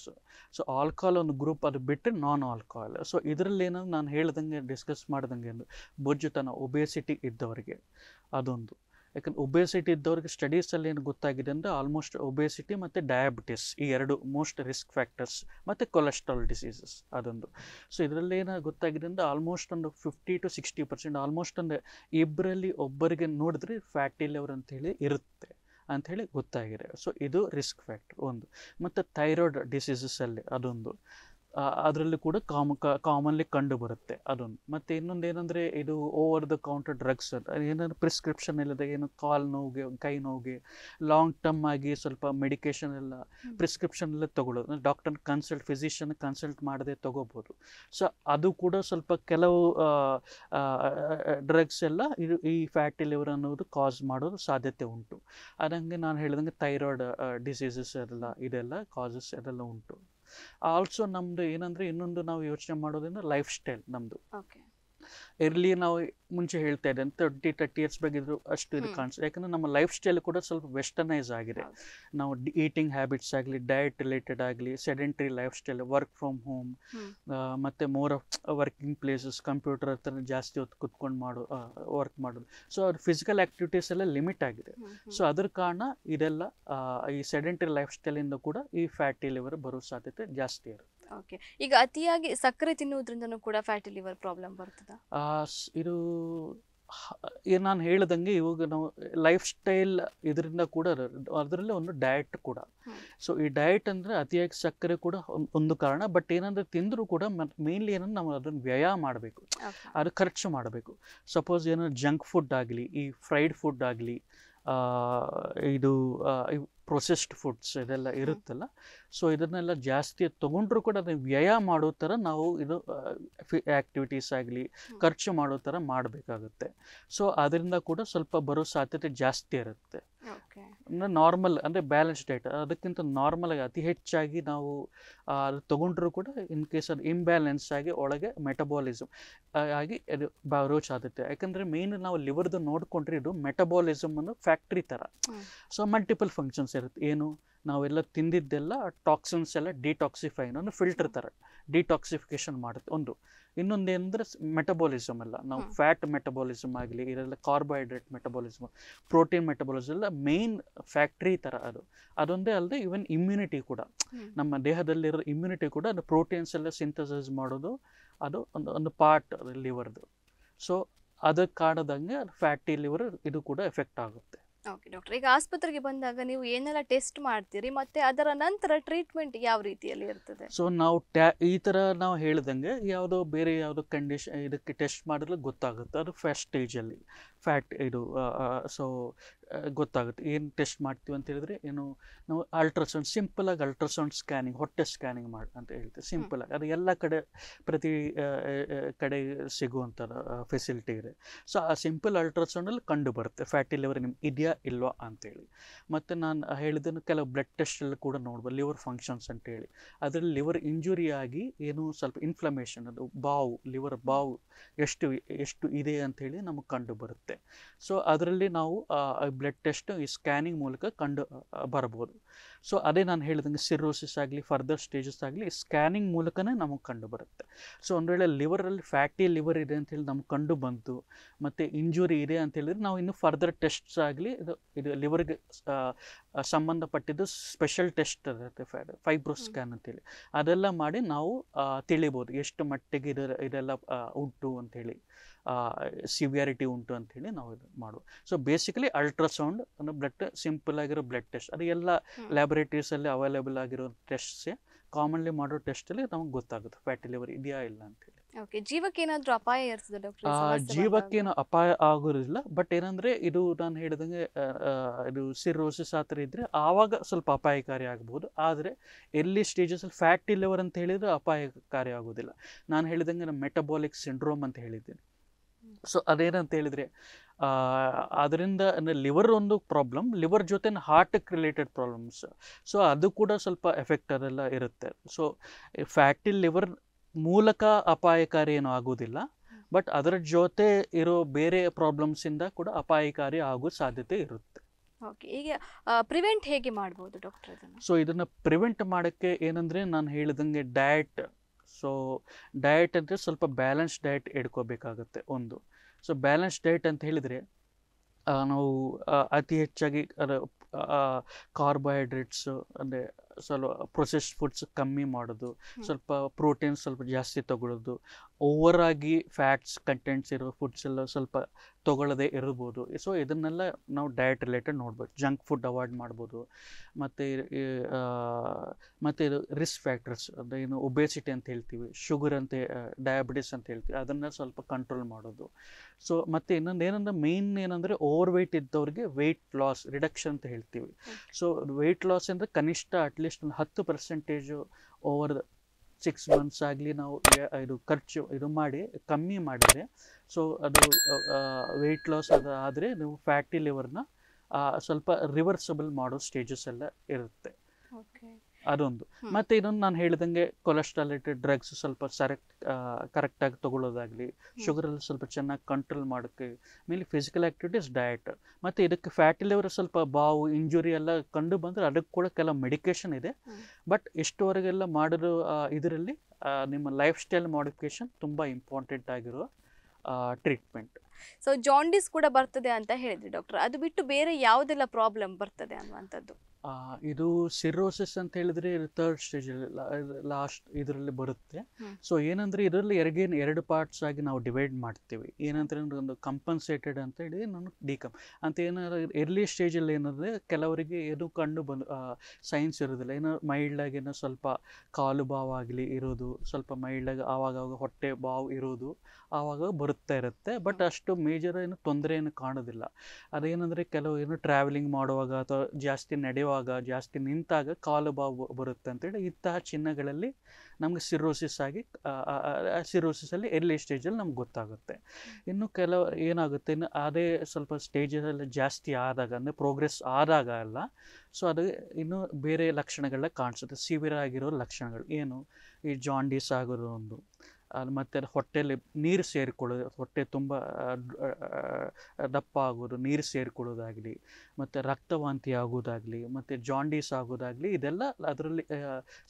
so alcohol ಒಂದು ಗ್ರೂಪ್ ಅದು ಬಿಟ್ಟರೆ ನಾನ್ ಆಲ್ಕೋಹಾಲ್ ಸೊ ಇದರಲ್ಲಿ ಏನಂದ್ರೆ ನಾನು ಹೇಳ್ದಂಗೆ ಡಿಸ್ಕಸ್ ಮಾಡ್ದಂಗೆ ಒಂದು ಬೊಜ್ಜುತನ ಒಬೇಸಿಟಿ ಇದ್ದವರಿಗೆ ಅದೊಂದು ಯಾಕಂದ್ರೆ ಒಬೆಸಿಟಿ ಇದ್ದವ್ರಿಗೆ ಸ್ಟಡೀಸಲ್ಲಿ ಏನು ಗೊತ್ತಾಗಿದೆ ಅಂದರೆ ಆಲ್ಮೋಸ್ಟ್ ಒಬೆಸಿಟಿ ಮತ್ತು ಡಯಾಬಿಟಿಸ್ ಈ ಎರಡು ಮೋಸ್ಟ್ ರಿಸ್ಕ್ ಫ್ಯಾಕ್ಟರ್ಸ್ ಮತ್ತು ಕೊಲೆಸ್ಟ್ರಾಲ್ ಡಿಸೀಸಸ್ ಅದೊಂದು ಸೊ ಇದರಲ್ಲಿ ಏನು ಗೊತ್ತಾಗಿದೆ ಅಂದರೆ ಆಲ್ಮೋಸ್ಟ್ ಒಂದು fifty to sixty percent almost ಒಂದು ಇಬ್ಬರಲ್ಲಿ ಒಬ್ಬರಿಗೆ ನೋಡಿದ್ರೆ ಫ್ಯಾಟಿ ಲೆವರ್ ಹೇಳಿ ಇರುತ್ತೆ ಅಂಥೇಳಿ ಗೊತ್ತಾಗಿದೆ ಸೊ ಇದು ರಿಸ್ಕ್ ಫ್ಯಾಕ್ಟರ್ ಒಂದು ಮತ್ತು ಥೈರಾಯ್ಡ್ ಡಿಸೀಸಸಲ್ಲಿ ಅದೊಂದು ಅದರಲ್ಲೂ ಕೂಡ ಕಾಮ ಕಾಮನ್ಲಿ ಕಂಡು ಬರುತ್ತೆ ಅದೊಂದು ಮತ್ತು ಇನ್ನೊಂದು ಏನಂದರೆ ಇದು ಓವರ್ ದ ಕೌಂಟರ್ ಡ್ರಗ್ಸ್ ಅಂತ ಏನಂದರೆ ಪ್ರಿಸ್ಕ್ರಿಪ್ಷನ್ ಇಲ್ಲದೆ ಏನು ಕಾಲ್ ನೋವಿಗೆ ಕೈ ನೋವಿಗೆ ಲಾಂಗ್ ಟರ್ಮ್ ಆಗಿ ಸ್ವಲ್ಪ ಮೆಡಿಕೇಶನ್ ಎಲ್ಲ ಪ್ರಿಸ್ಕ್ರಿಪ್ಷನ್ ಎಲ್ಲ ತೊಗೊಳ್ಳೋದು ಡಾಕ್ಟರ್ ಕನ್ಸಲ್ಟ್ ಫಿಸಿಷಿಯನ್ ಕನ್ಸಲ್ಟ್ ಮಾಡದೆ ತೊಗೋಬೋದು ಸೊ ಅದು ಕೂಡ ಸ್ವಲ್ಪ ಕೆಲವು ಡ್ರಗ್ಸ್ ಎಲ್ಲ ಇದು ಈ ಫ್ಯಾಟಿ ಲಿವರ್ ಅನ್ನೋದು ಕಾಸ್ ಮಾಡೋದು ಸಾಧ್ಯತೆ ಉಂಟು ಅದಂಗೆ ನಾನು ಹೇಳಿದಂಗೆ ಥೈರಾಯ್ಡ್ ಡಿಸೀಸಸ್ ಎಲ್ಲ ಇದೆಲ್ಲ ಕಾಸಸ್ ಅದೆಲ್ಲ ಉಂಟು ಆಲ್ಸೋ ನಮ್ದು ಏನಂದ್ರೆ ಇನ್ನೊಂದು ನಾವು ಯೋಚನೆ ಮಾಡೋದ್ರಿಂದ ಲೈಫ್ ಸ್ಟೈಲ್ ನಮ್ದು ಇರ್ಲಿ ನಾವು ಮುಂಚೆ ಹೇಳ್ತಾ ಇದೆ ತರ್ಟಿ ತರ್ಟಿ ಇಯರ್ಸ್ ಬಗ್ಗೆ ಅಷ್ಟು ಇದು ಕಾಣಿಸ್ತದೆ ಯಾಕಂದ್ರೆ ನಮ್ಮ ಲೈಫ್ ಸ್ಟೈಲ್ ಕೂಡ ಸ್ವಲ್ಪ ವೆಸ್ಟರ್ನೈಸ್ ಆಗಿದೆ ನಾವು ಈಟಿಂಗ್ ಹ್ಯಾಬಿಟ್ಸ್ ಆಗಲಿ ಡಯಟ್ ರಿಲೇಟೆಡ್ ಆಗಲಿ sedentary lifestyle work from home ಮತ್ತು more of working places computer ಹತ್ರ ಜಾಸ್ತಿ ಹೊತ್ತು ಕುತ್ಕೊಂಡು ಮಾಡೋ ವರ್ಕ್ ಮಾಡೋದು ಸೊ ಅವ್ರ ಫಿಸಿಕಲ್ ಆ್ಯಕ್ಟಿವಿಟೀಸ್ ಎಲ್ಲ ಲಿಮಿಟ್ ಆಗಿದೆ ಸೊ ಅದ್ರ ಕಾರಣ ಇದೆಲ್ಲ ಈ ಸೆಡೆಂಟ್ರಿ ಲೈಫ್ ಸ್ಟೈಲಿಂದ ಕೂಡ ಈ ಫ್ಯಾಟಿ ಲಿವರ್ ಬರೋ ಸಾಧ್ಯತೆ ಜಾಸ್ತಿ ಇರುತ್ತೆ ಓಕೆ ಈಗ ಅತಿಯಾಗಿ ಸಕ್ಕರೆ ತಿನ್ನುವುದರಿಂದ ಕೂಡ ಫ್ಯಾಟಿ ಲಿವರ್ ಪ್ರಾಬ್ಲಮ್ ಬರ್ತದಾ ಇದು ಏನು ನಾನು ಹೇಳ್ದಂಗೆ ಇವಾಗ ನಾವು ಲೈಫ್ ಸ್ಟೈಲ್ ಇದರಿಂದ ಕೂಡ ಅದರಲ್ಲೇ ಒಂದು ಡಯಟ್ ಕೂಡ ಸೊ ಈ ಡಯಟ್ ಅಂದರೆ ಅತಿಯಾಗಿ ಸಕ್ಕರೆ ಕೂಡ ಒಂದು ಕಾರಣ ಬಟ್ ಏನಂದರೆ ತಿಂದರೂ ಕೂಡ ಮೇನ್ಲಿ ಏನಂದ್ರೆ ನಾವು ಅದನ್ನು ವ್ಯಯ ಮಾಡಬೇಕು ಅದು ಖರ್ಚು ಮಾಡಬೇಕು ಸಪೋಸ್ ಏನಾದ್ರು ಜಂಕ್ ಫುಡ್ ಆಗಲಿ ಈ ಫ್ರೈಡ್ ಫುಡ್ ಆಗಲಿ ಇದು ಪ್ರೊಸೆಸ್ಡ್ ಫುಡ್ಸ್ ಇದೆಲ್ಲ ಇರುತ್ತಲ್ಲ ಸೊ ಇದನ್ನೆಲ್ಲ ಜಾಸ್ತಿ ತೊಗೊಂಡ್ರೂ ಕೂಡ ಅದನ್ನು ವ್ಯಯ ಮಾಡೋ ಥರ ನಾವು ಇದು ಆ್ಯಕ್ಟಿವಿಟೀಸ್ ಆಗಲಿ ಖರ್ಚು ಮಾಡೋ ಥರ ಮಾಡಬೇಕಾಗುತ್ತೆ ಸೊ ಅದರಿಂದ ಕೂಡ ಸ್ವಲ್ಪ ಬರೋ ಸಾಧ್ಯತೆ ಜಾಸ್ತಿ ಇರುತ್ತೆ ನಾರ್ಮಲ್ ಅಂದರೆ ಬ್ಯಾಲೆನ್ಸ್ ಡೈಟ್ ಅದಕ್ಕಿಂತ ನಾರ್ಮಲ್ ಆಗಿ ಅತಿ ಹೆಚ್ಚಾಗಿ ನಾವು ಅದು ತೊಗೊಂಡ್ರೂ ಕೂಡ ಇನ್ ಕೇಸ್ ಅದು ಇಂಬ್ಯಾಲೆನ್ಸ್ ಆಗಿ ಒಳಗೆ ಮೆಟಬಾಲಿಸಮ್ ಆಗಿ ಅದು ಬರೋ ಸಾಧ್ಯತೆ ಯಾಕಂದರೆ ಮೇಯ್ನ್ ನಾವು ಲಿವರ್ದು ನೋಡಿಕೊಂಡ್ರೆ ಇದು ಮೆಟಬಾಲಿಸಮ್ ಅನ್ನೋ ಫ್ಯಾಕ್ಟ್ರಿ ಥರ ಸೊ ಮಲ್ಟಿಪಲ್ ಫಂಕ್ಷನ್ಸ್ ಇರುತ್ತೆ ಏನು ನಾವೆಲ್ಲ ತಿಂದಿದ್ದೆಲ್ಲ ಟಾಕ್ಸಿನ್ಸ್ ಎಲ್ಲ ಡಿಟಾಕ್ಸಿಫೈ ಒಂದು ಫಿಲ್ಟರ್ ಥರ ಡಿಟಾಕ್ಸಿಫಿಕೇಶನ್ ಮಾಡುತ್ತೆ ಒಂದು ಇನ್ನೊಂದೇಂದ್ರೆ ಮೆಟಬಾಲಿಸಮ್ ಎಲ್ಲ ನಾವು ಫ್ಯಾಟ್ ಮೆಟಬಾಲಿಸಮ್ ಆಗಲಿ ಇದೆಲ್ಲ ಕಾರ್ಬೋಹೈಡ್ರೇಟ್ ಮೆಟಬಾಲಿಸಮ್ ಪ್ರೋಟೀನ್ ಮೆಟಬಾಲಿಸಮ್ ಎಲ್ಲ ಮೇನ್ ಫ್ಯಾಕ್ಟ್ರಿ ಥರ ಅದು ಅದೊಂದೇ ಅಲ್ಲದೆ ಈವನ್ ಇಮ್ಯುನಿಟಿ ಕೂಡ ನಮ್ಮ ದೇಹದಲ್ಲಿರೋ ಇಮ್ಯುನಿಟಿ ಕೂಡ ಅದು ಪ್ರೋಟೀನ್ಸ್ ಎಲ್ಲ ಸಿಂಥಸೈಸ್ ಮಾಡೋದು ಅದು ಒಂದು ಒಂದು ಪಾರ್ಟ್ ಲಿವರ್ದು ಸೊ ಅದಕ್ಕೆ ಕಾಡದಂಗೆ ಫ್ಯಾಟಿ ಲಿವರ್ ಇದು ಕೂಡ ಎಫೆಕ್ಟ್ ಆಗುತ್ತೆ ಓಕೆ ಡಾಕ್ಟರ್ ಈಗ ಆಸ್ಪತ್ರೆಗೆ ಬಂದಾಗ ನೀವು ಏನೆಲ್ಲ ಟೆಸ್ಟ್ ಮಾಡ್ತೀರಿ ಮತ್ತೆ ಅದರ ನಂತರ ಟ್ರೀಟ್ಮೆಂಟ್ ಯಾವ ರೀತಿಯಲ್ಲಿ ಇರ್ತದೆ ಸೊ ನಾವು ಟ್ಯಾ ಈ ಥರ ನಾವು ಹೇಳ್ದಂಗೆ ಯಾವುದೋ ಬೇರೆ ಯಾವುದೋ ಕಂಡೀಷನ್ ಇದಕ್ಕೆ ಟೆಸ್ಟ್ ಮಾಡಿದ್ರೆ ಗೊತ್ತಾಗುತ್ತೆ ಅದು ಫಸ್ಟ್ ಅಲ್ಲಿ ಫ್ಯಾಟ್ ಇದು ಸೊ ಗೊತ್ತಾಗುತ್ತೆ ಏನು ಟೆಸ್ಟ್ ಮಾಡ್ತೀವಿ ಅಂತ ಹೇಳಿದ್ರೆ ಏನು ನಾವು ಅಲ್ಟ್ರಾಸೌಂಡ್ ಸಿಂಪಲಾಗಿ ಅಲ್ಟ್ರಾಸೌಂಡ್ ಸ್ಕ್ಯಾನಿಂಗ್ ಹೊಟ್ಟೆ ಸ್ಕ್ಯಾನಿಂಗ್ ಮಾಡಿ ಅಂತ ಹೇಳ್ತೀವಿ ಸಿಂಪಲಾಗಿ ಅದು ಎಲ್ಲ ಕಡೆ ಪ್ರತಿ ಕಡೆ ಸಿಗುವಂಥದ್ದು ಫೆಸಿಲಿಟಿ ಇದೆ ಸೊ ಆ ಸಿಂಪಲ್ ಅಲ್ಟ್ರಾಸೌಂಡಲ್ಲಿ ಕಂಡು ಬರುತ್ತೆ ಫ್ಯಾಟಿ ಲಿವರ್ ನಿಮ್ಗೆ ಇದೆಯಾ ಇಲ್ವಾ ಅಂತೇಳಿ ಮತ್ತು ನಾನು ಹೇಳಿದ್ದನ್ನು ಕೆಲವು ಬ್ಲಡ್ ಟೆಸ್ಟಲ್ಲಿ ಕೂಡ ನೋಡ್ಬೋದು ಲಿವರ್ ಫಂಕ್ಷನ್ಸ್ ಅಂತೇಳಿ ಅದರಲ್ಲಿ ಲಿವರ್ ಇಂಜುರಿ ಆಗಿ ಏನು ಸ್ವಲ್ಪ ಇನ್ಫ್ಲಮೇಷನ್ ಅದು ಬಾವು ಲಿವರ್ ಬಾವು ಎಷ್ಟು ಎಷ್ಟು ಇದೆ ಅಂತೇಳಿ ನಮಗೆ ಕಂಡು ಬರುತ್ತೆ ಸೊ ಅದರಲ್ಲಿ ನಾವು ಬ್ಲಡ್ ಟೆಸ್ಟ್ ಈ ಸ್ಕ್ಯಾನಿಂಗ್ ಮೂಲಕ ಕಂಡು ಬರಬಹುದು ಸೊ ಅದೇ ನಾನು ಹೇಳಿದಂಗೆ ಸಿರೋಸಿಸ್ ಆಗಲಿ ಫರ್ದರ್ ಸ್ಟೇಜಸ್ ಆಗಲಿ ಸ್ಕ್ಯಾನಿಂಗ್ ಮೂಲಕನೇ ನಮಗೆ ಕಂಡು ಬರುತ್ತೆ ಸೊ ಒಂದು ವೇಳೆ ಲಿವರಲ್ಲಿ ಫ್ಯಾಟಿ ಲಿವರ್ ಇದೆ ಅಂತ ಹೇಳಿ ನಮ್ಗೆ ಕಂಡು ಬಂತು ಮತ್ತು ಇಂಜುರಿ ಇದೆ ಅಂತ ಹೇಳಿದ್ರೆ ನಾವು ಇನ್ನು ಫರ್ದರ್ ಟೆಸ್ಟ್ಸ್ ಆಗಲಿ ಇದು ಇದು ಲಿವರ್ಗೆ ಸಂಬಂಧಪಟ್ಟಿದ್ದು ಸ್ಪೆಷಲ್ ಟೆಸ್ಟ್ ಇರುತ್ತೆ ಫೈಬ್ರೋ ಸ್ಕ್ಯಾನ್ ಅಂತೇಳಿ ಅದೆಲ್ಲ ಮಾಡಿ ನಾವು ತಿಳಿಬೋದು ಎಷ್ಟು ಮಟ್ಟಿಗೆ ಇದರ ಇದೆಲ್ಲ ಉಂಟು ಅಂಥೇಳಿ ಸಿವಿಯಾರಿಟಿ ಉಂಟು ಅಂಥೇಳಿ ನಾವು ಇದು ಮಾಡುವ ಸೊ ಬೇಸಿಕಲಿ ಅಲ್ಟ್ರಾಸೌಂಡ್ ಅಂದರೆ ಬ್ಲಡ್ ಸಿಂಪಲ್ ಆಗಿರೋ ಬ್ಲಡ್ ಟೆಸ್ಟ್ ಅದು ಎಲ್ಲ ಲ್ಯಾಬೊರೇಟ್ರೀಸಲ್ಲಿ ಅವೈಲೇಬಲ್ ಆಗಿರೋ ಟೆಸ್ಟ್ಸೇ ಕಾಮನ್ಲಿ ಮಾಡೋ ಟೆಸ್ಟಲ್ಲಿ ನಮಗೆ ಗೊತ್ತಾಗುತ್ತೆ ಫ್ಯಾಟಿ ಲಿವರ್ ಇದೆಯಾ ಇಲ್ಲ ಅಂತೇಳಿ ಓಕೆ ಜೀವಕ್ಕೆ ಏನಾದರೂ ಅಪಾಯ ಇರ್ತದೆ ಡಾಕ್ಟರ್ ಜೀವಕ್ಕೇನು ಅಪಾಯ ಆಗೋದಿಲ್ಲ ಬಟ್ ಏನಂದ್ರೆ ಇದು ನಾನು ಹೇಳಿದಂಗೆ ಇದು ಸಿರೋಸಿಸ್ ಆ ಥರ ಇದ್ರೆ ಆವಾಗ ಸ್ವಲ್ಪ ಅಪಾಯಕಾರಿ ಆಗಬಹುದು ಆದರೆ ಎಲ್ಲಿ ಸ್ಟೇಜಸ್ ಫ್ಯಾಟಿ ಲಿವರ್ ಅಂತ ಹೇಳಿದ್ರೆ ಅಪಾಯಕಾರಿ ಆಗೋದಿಲ್ಲ ನಾನು ಹೇಳಿದಂಗೆ ನಮ್ಮ ಮೆಟಬಾಲಿಕ್ ಸಿಂಡ್ರೋಮ್ ಅಂತ ಹೇಳಿದ್ದೀನಿ ಸೊ ಅದೇನಂತ ಹೇಳಿದರೆ ಅದರಿಂದ ಲಿವರ್ ಒಂದು ಪ್ರಾಬ್ಲಮ್ ಲಿವರ್ ಜೊತೆ ಹಾರ್ಟ್ ರಿಲೇಟೆಡ್ ಪ್ರಾಬ್ಲಮ್ಸ್ ಸೊ ಅದು ಕೂಡ ಸ್ವಲ್ಪ ಎಫೆಕ್ಟ್ ಅದೆಲ್ಲ ಇರುತ್ತೆ ಸೊ ಫ್ಯಾಟಿ ಲಿವರ್ ಮೂಲಕ ಅಪಾಯಕಾರಿ ಏನೂ ಆಗೋದಿಲ್ಲ ಬಟ್ ಅದರ ಜೊತೆ ಇರೋ ಬೇರೆ ಪ್ರಾಬ್ಲಮ್ಸಿಂದ ಕೂಡ ಅಪಾಯಕಾರಿ ಆಗೋ ಸಾಧ್ಯತೆ ಇರುತ್ತೆ ಓಕೆ ಈಗ ಪ್ರಿವೆಂಟ್ ಹೇಗೆ ಮಾಡ್ಬೋದು ಡಾಕ್ಟರ್ ಸೊ ಇದನ್ನ ಪ್ರಿವೆಂಟ್ ಮಾಡೋಕ್ಕೆ ಏನಂದ್ರೆ ನಾನು ಹೇಳಿದಂಗೆ ಡಯಟ್ ಸೊ ಡಯಟ್ ಅಂದರೆ ಸ್ವಲ್ಪ ಬ್ಯಾಲೆನ್ಸ್ ಡಯಟ್ ಇಡ್ಕೋಬೇಕಾಗತ್ತೆ ಒಂದು ಸೊ ಬ್ಯಾಲೆನ್ಸ್ ಡಯಟ್ ಅಂತ ಹೇಳಿದರೆ ನಾವು ಅತಿ ಹೆಚ್ಚಾಗಿ ಕಾರ್ಬೋಹೈಡ್ರೇಟ್ಸು ಅಂದರೆ ಸ್ವಲ್ಪ ಪ್ರೊಸೆಸ್ ಫುಡ್ಸ್ ಕಮ್ಮಿ ಮಾಡೋದು ಸ್ವಲ್ಪ ಪ್ರೋಟೀನ್ ಸ್ವಲ್ಪ ಜಾಸ್ತಿ ತಗೊಳ್ಳೋದು ಓವರ್ ಆಗಿ ಫ್ಯಾಟ್ಸ್ ಕಂಟೆಂಟ್ಸ್ ಇರೋ ಫುಡ್ಸ್ ಎಲ್ಲ ಸ್ವಲ್ಪ ತೊಗೊಳ್ಳೋದೇ ಇರ್ಬೋದು ಸೊ ಇದನ್ನೆಲ್ಲ ನಾವು ಡಯಟ್ ರಿಲೇಟೆಡ್ ನೋಡ್ಬೋದು ಜಂಕ್ ಫುಡ್ ಅವಾಯ್ಡ್ ಮಾಡ್ಬೋದು ಮತ್ತು ಮತ್ತು ಇದು ರಿಸ್ಕ್ ಫ್ಯಾಕ್ಟರ್ಸ್ ಅಂದರೆ ಏನು ಒಬೆಸಿಟಿ ಅಂತ ಹೇಳ್ತೀವಿ ಶುಗರ್ ಅಂತ ಡಯಾಬಿಟಿಸ್ ಅಂತ ಹೇಳ್ತೀವಿ ಅದನ್ನು ಸ್ವಲ್ಪ ಕಂಟ್ರೋಲ್ ಮಾಡೋದು ಸೊ ಮತ್ತು ಇನ್ನೊಂದು ಏನಂದ್ರೆ ಮೇನ್ ಏನಂದರೆ ಓವರ್ ವೆಯ್ಟ್ ಇದ್ದವ್ರಿಗೆ ವೆಯ್ಟ್ ಲಾಸ್ ರಿಡಕ್ಷನ್ ಅಂತ ಹೇಳ್ತೀವಿ ಸೊ ವೆಯ್ಟ್ ಲಾಸ್ ಅಂದರೆ ಕನಿಷ್ಠ ಅಟ್ ಅಟ್ಲೀಸ್ಟ್ ಒಂದು ಹತ್ತು ಪರ್ಸೆಂಟೇಜು ಓವರ್ ಸಿಕ್ಸ್ ಮಂತ್ಸ್ ಆಗಲಿ ನಾವು ಇದು ಖರ್ಚು ಇದು ಮಾಡಿ ಕಮ್ಮಿ ಮಾಡಿದರೆ ಸೊ ಅದು ವೆಯ್ಟ್ ಲಾಸ್ ಅದು ಆದರೆ ನೀವು ಫ್ಯಾಟಿ ಲಿವರ್ನ ಸ್ವಲ್ಪ ರಿವರ್ಸಬಲ್ ಮಾಡೋ ಸ್ಟೇಜಸ್ ಎಲ್ಲ ಇರುತ್ತೆ ಅದೊಂದು ಮತ್ತೆ ಇದೊಂದು ನಾನು ಹೇಳಿದಂಗೆ ಕೊಲೆಸ್ಟ್ರಾಲ್ ರಿಲೇಟೆಡ್ ಡ್ರಗ್ಸ್ ಸ್ವಲ್ಪ ಆಗಿ ತಗೊಳ್ಳೋದಾಗ್ಲಿ ಶುಗರ್ ಎಲ್ಲ ಸ್ವಲ್ಪ ಚೆನ್ನಾಗಿ ಕಂಟ್ರೋಲ್ ಮಾಡಕ್ಕೆ ಮೇಲೆ ಫಿಸಿಕಲ್ ಆಕ್ಟಿವಿಟೀಸ್ ಡಯಟ್ ಮತ್ತೆ ಇದಕ್ಕೆ ಫ್ಯಾಟಿ ಲಿವರ್ ಸ್ವಲ್ಪ ಬಾವು ಇಂಜುರಿ ಎಲ್ಲ ಕಂಡು ಬಂದ್ರೆ ಅದಕ್ಕೆ ಕೂಡ ಕೆಲವು ಮೆಡಿಕೇಶನ್ ಇದೆ ಬಟ್ ಇಷ್ಟುವರೆಗೆಲ್ಲ ಮಾಡಿರೋ ಇದರಲ್ಲಿ ನಿಮ್ಮ ಲೈಫ್ ಸ್ಟೈಲ್ ಮಾಡಿಫಿಕೇಶನ್ ತುಂಬಾ ಇಂಪಾರ್ಟೆಂಟ್ ಆಗಿರೋ ಟ್ರೀಟ್ಮೆಂಟ್ ಸೊ ಜಾಂಡಿಸ್ ಕೂಡ ಬರ್ತದೆ ಅಂತ ಹೇಳಿದ್ರಿ ಡಾಕ್ಟರ್ ಅದು ಬಿಟ್ಟು ಬೇರೆ ಯಾವುದೆಲ್ಲ ಪ್ರಾಬ್ಲಮ್ ಬರ್ತದೆ ಅನ್ನುವಂಥದ್ದು ಇದು ಸಿರೋಸಿಸ್ ಅಂತ ಹೇಳಿದ್ರೆ ಥರ್ಡ್ ಸ್ಟೇಜ್ ಲಾಸ್ಟ್ ಇದರಲ್ಲಿ ಬರುತ್ತೆ ಸೊ ಏನಂದ್ರೆ ಇದರಲ್ಲಿ ಎರಡೇ ಎರಡು ಪಾರ್ಟ್ಸ್ ಆಗಿ ನಾವು ಡಿವೈಡ್ ಮಾಡ್ತೀವಿ ಏನಂದ್ರೆ ಒಂದು ಕಂಪನ್ಸೇಟೆಡ್ ಅಂತ ಹೇಳಿ ನಾನು ಡಿಕಮ್ ಅಂತ ಏನಾದ್ರು ಎರ್ಲಿ ಸ್ಟೇಜಲ್ಲಿ ಏನಂದರೆ ಕೆಲವರಿಗೆ ಏನು ಕಂಡು ಬಂದು ಸೈನ್ಸ್ ಇರೋದಿಲ್ಲ ಏನೋ ಮೈಲ್ಡಾಗಿ ಏನೋ ಸ್ವಲ್ಪ ಕಾಲು ಬಾವು ಆಗಲಿ ಇರೋದು ಸ್ವಲ್ಪ ಮೈಲ್ಡ್ ಆಗಿ ಆವಾಗವಾಗ ಹೊಟ್ಟೆ ಬಾವು ಇರೋದು ಆವಾಗ ಬರುತ್ತಾ ಇರುತ್ತೆ ಬಟ್ ಅಷ್ಟು ಮೇಜರ್ ಏನು ತೊಂದರೆ ಏನು ಕಾಣೋದಿಲ್ಲ ಅದೇನಂದರೆ ಕೆಲವು ಏನು ಟ್ರಾವೆಲಿಂಗ್ ಮಾಡುವಾಗ ಅಥವಾ ಜಾಸ್ತಿ ನಡೆಯುವ ಜಾಸ್ತಿ ನಿಂತಾಗ ಕಾಲು ಬಾವು ಬರುತ್ತೆ ಅಂತೇಳಿ ಇಂತಹ ಚಿನ್ನಗಳಲ್ಲಿ ನಮಗೆ ಸಿರೋಸಿಸ್ ಆಗಿ ಸಿರೋಸಿಸಲ್ಲಿ ಎರ್ಲಿ ಸ್ಟೇಜಲ್ಲಿ ನಮ್ಗೆ ಗೊತ್ತಾಗುತ್ತೆ ಇನ್ನು ಕೆಲವು ಏನಾಗುತ್ತೆ ಇನ್ನು ಅದೇ ಸ್ವಲ್ಪ ಸ್ಟೇಜಲ್ಲಿ ಜಾಸ್ತಿ ಆದಾಗ ಅಂದರೆ ಪ್ರೋಗ್ರೆಸ್ ಆದಾಗ ಅಲ್ಲ ಸೊ ಅದು ಇನ್ನು ಬೇರೆ ಲಕ್ಷಣಗಳನ್ನ ಕಾಣಿಸುತ್ತೆ ಸಿವಿಯರ್ ಆಗಿರೋ ಲಕ್ಷಣಗಳು ಏನು ಈ ಜಾಂಡೀಸ್ ಆಗೋದು ಒಂದು ಮತ್ತು ಹೊಟ್ಟೆಯಲ್ಲಿ ನೀರು ಸೇರಿಕೊಳ್ಳೋದು ಹೊಟ್ಟೆ ತುಂಬ ದಪ್ಪ ಆಗೋದು ನೀರು ಸೇರಿಕೊಳ್ಳೋದಾಗಲಿ ಮತ್ತು ರಕ್ತವಾಂತಿ ಆಗೋದಾಗಲಿ ಮತ್ತು ಜಾಂಡೀಸ್ ಆಗೋದಾಗಲಿ ಇದೆಲ್ಲ ಅದರಲ್ಲಿ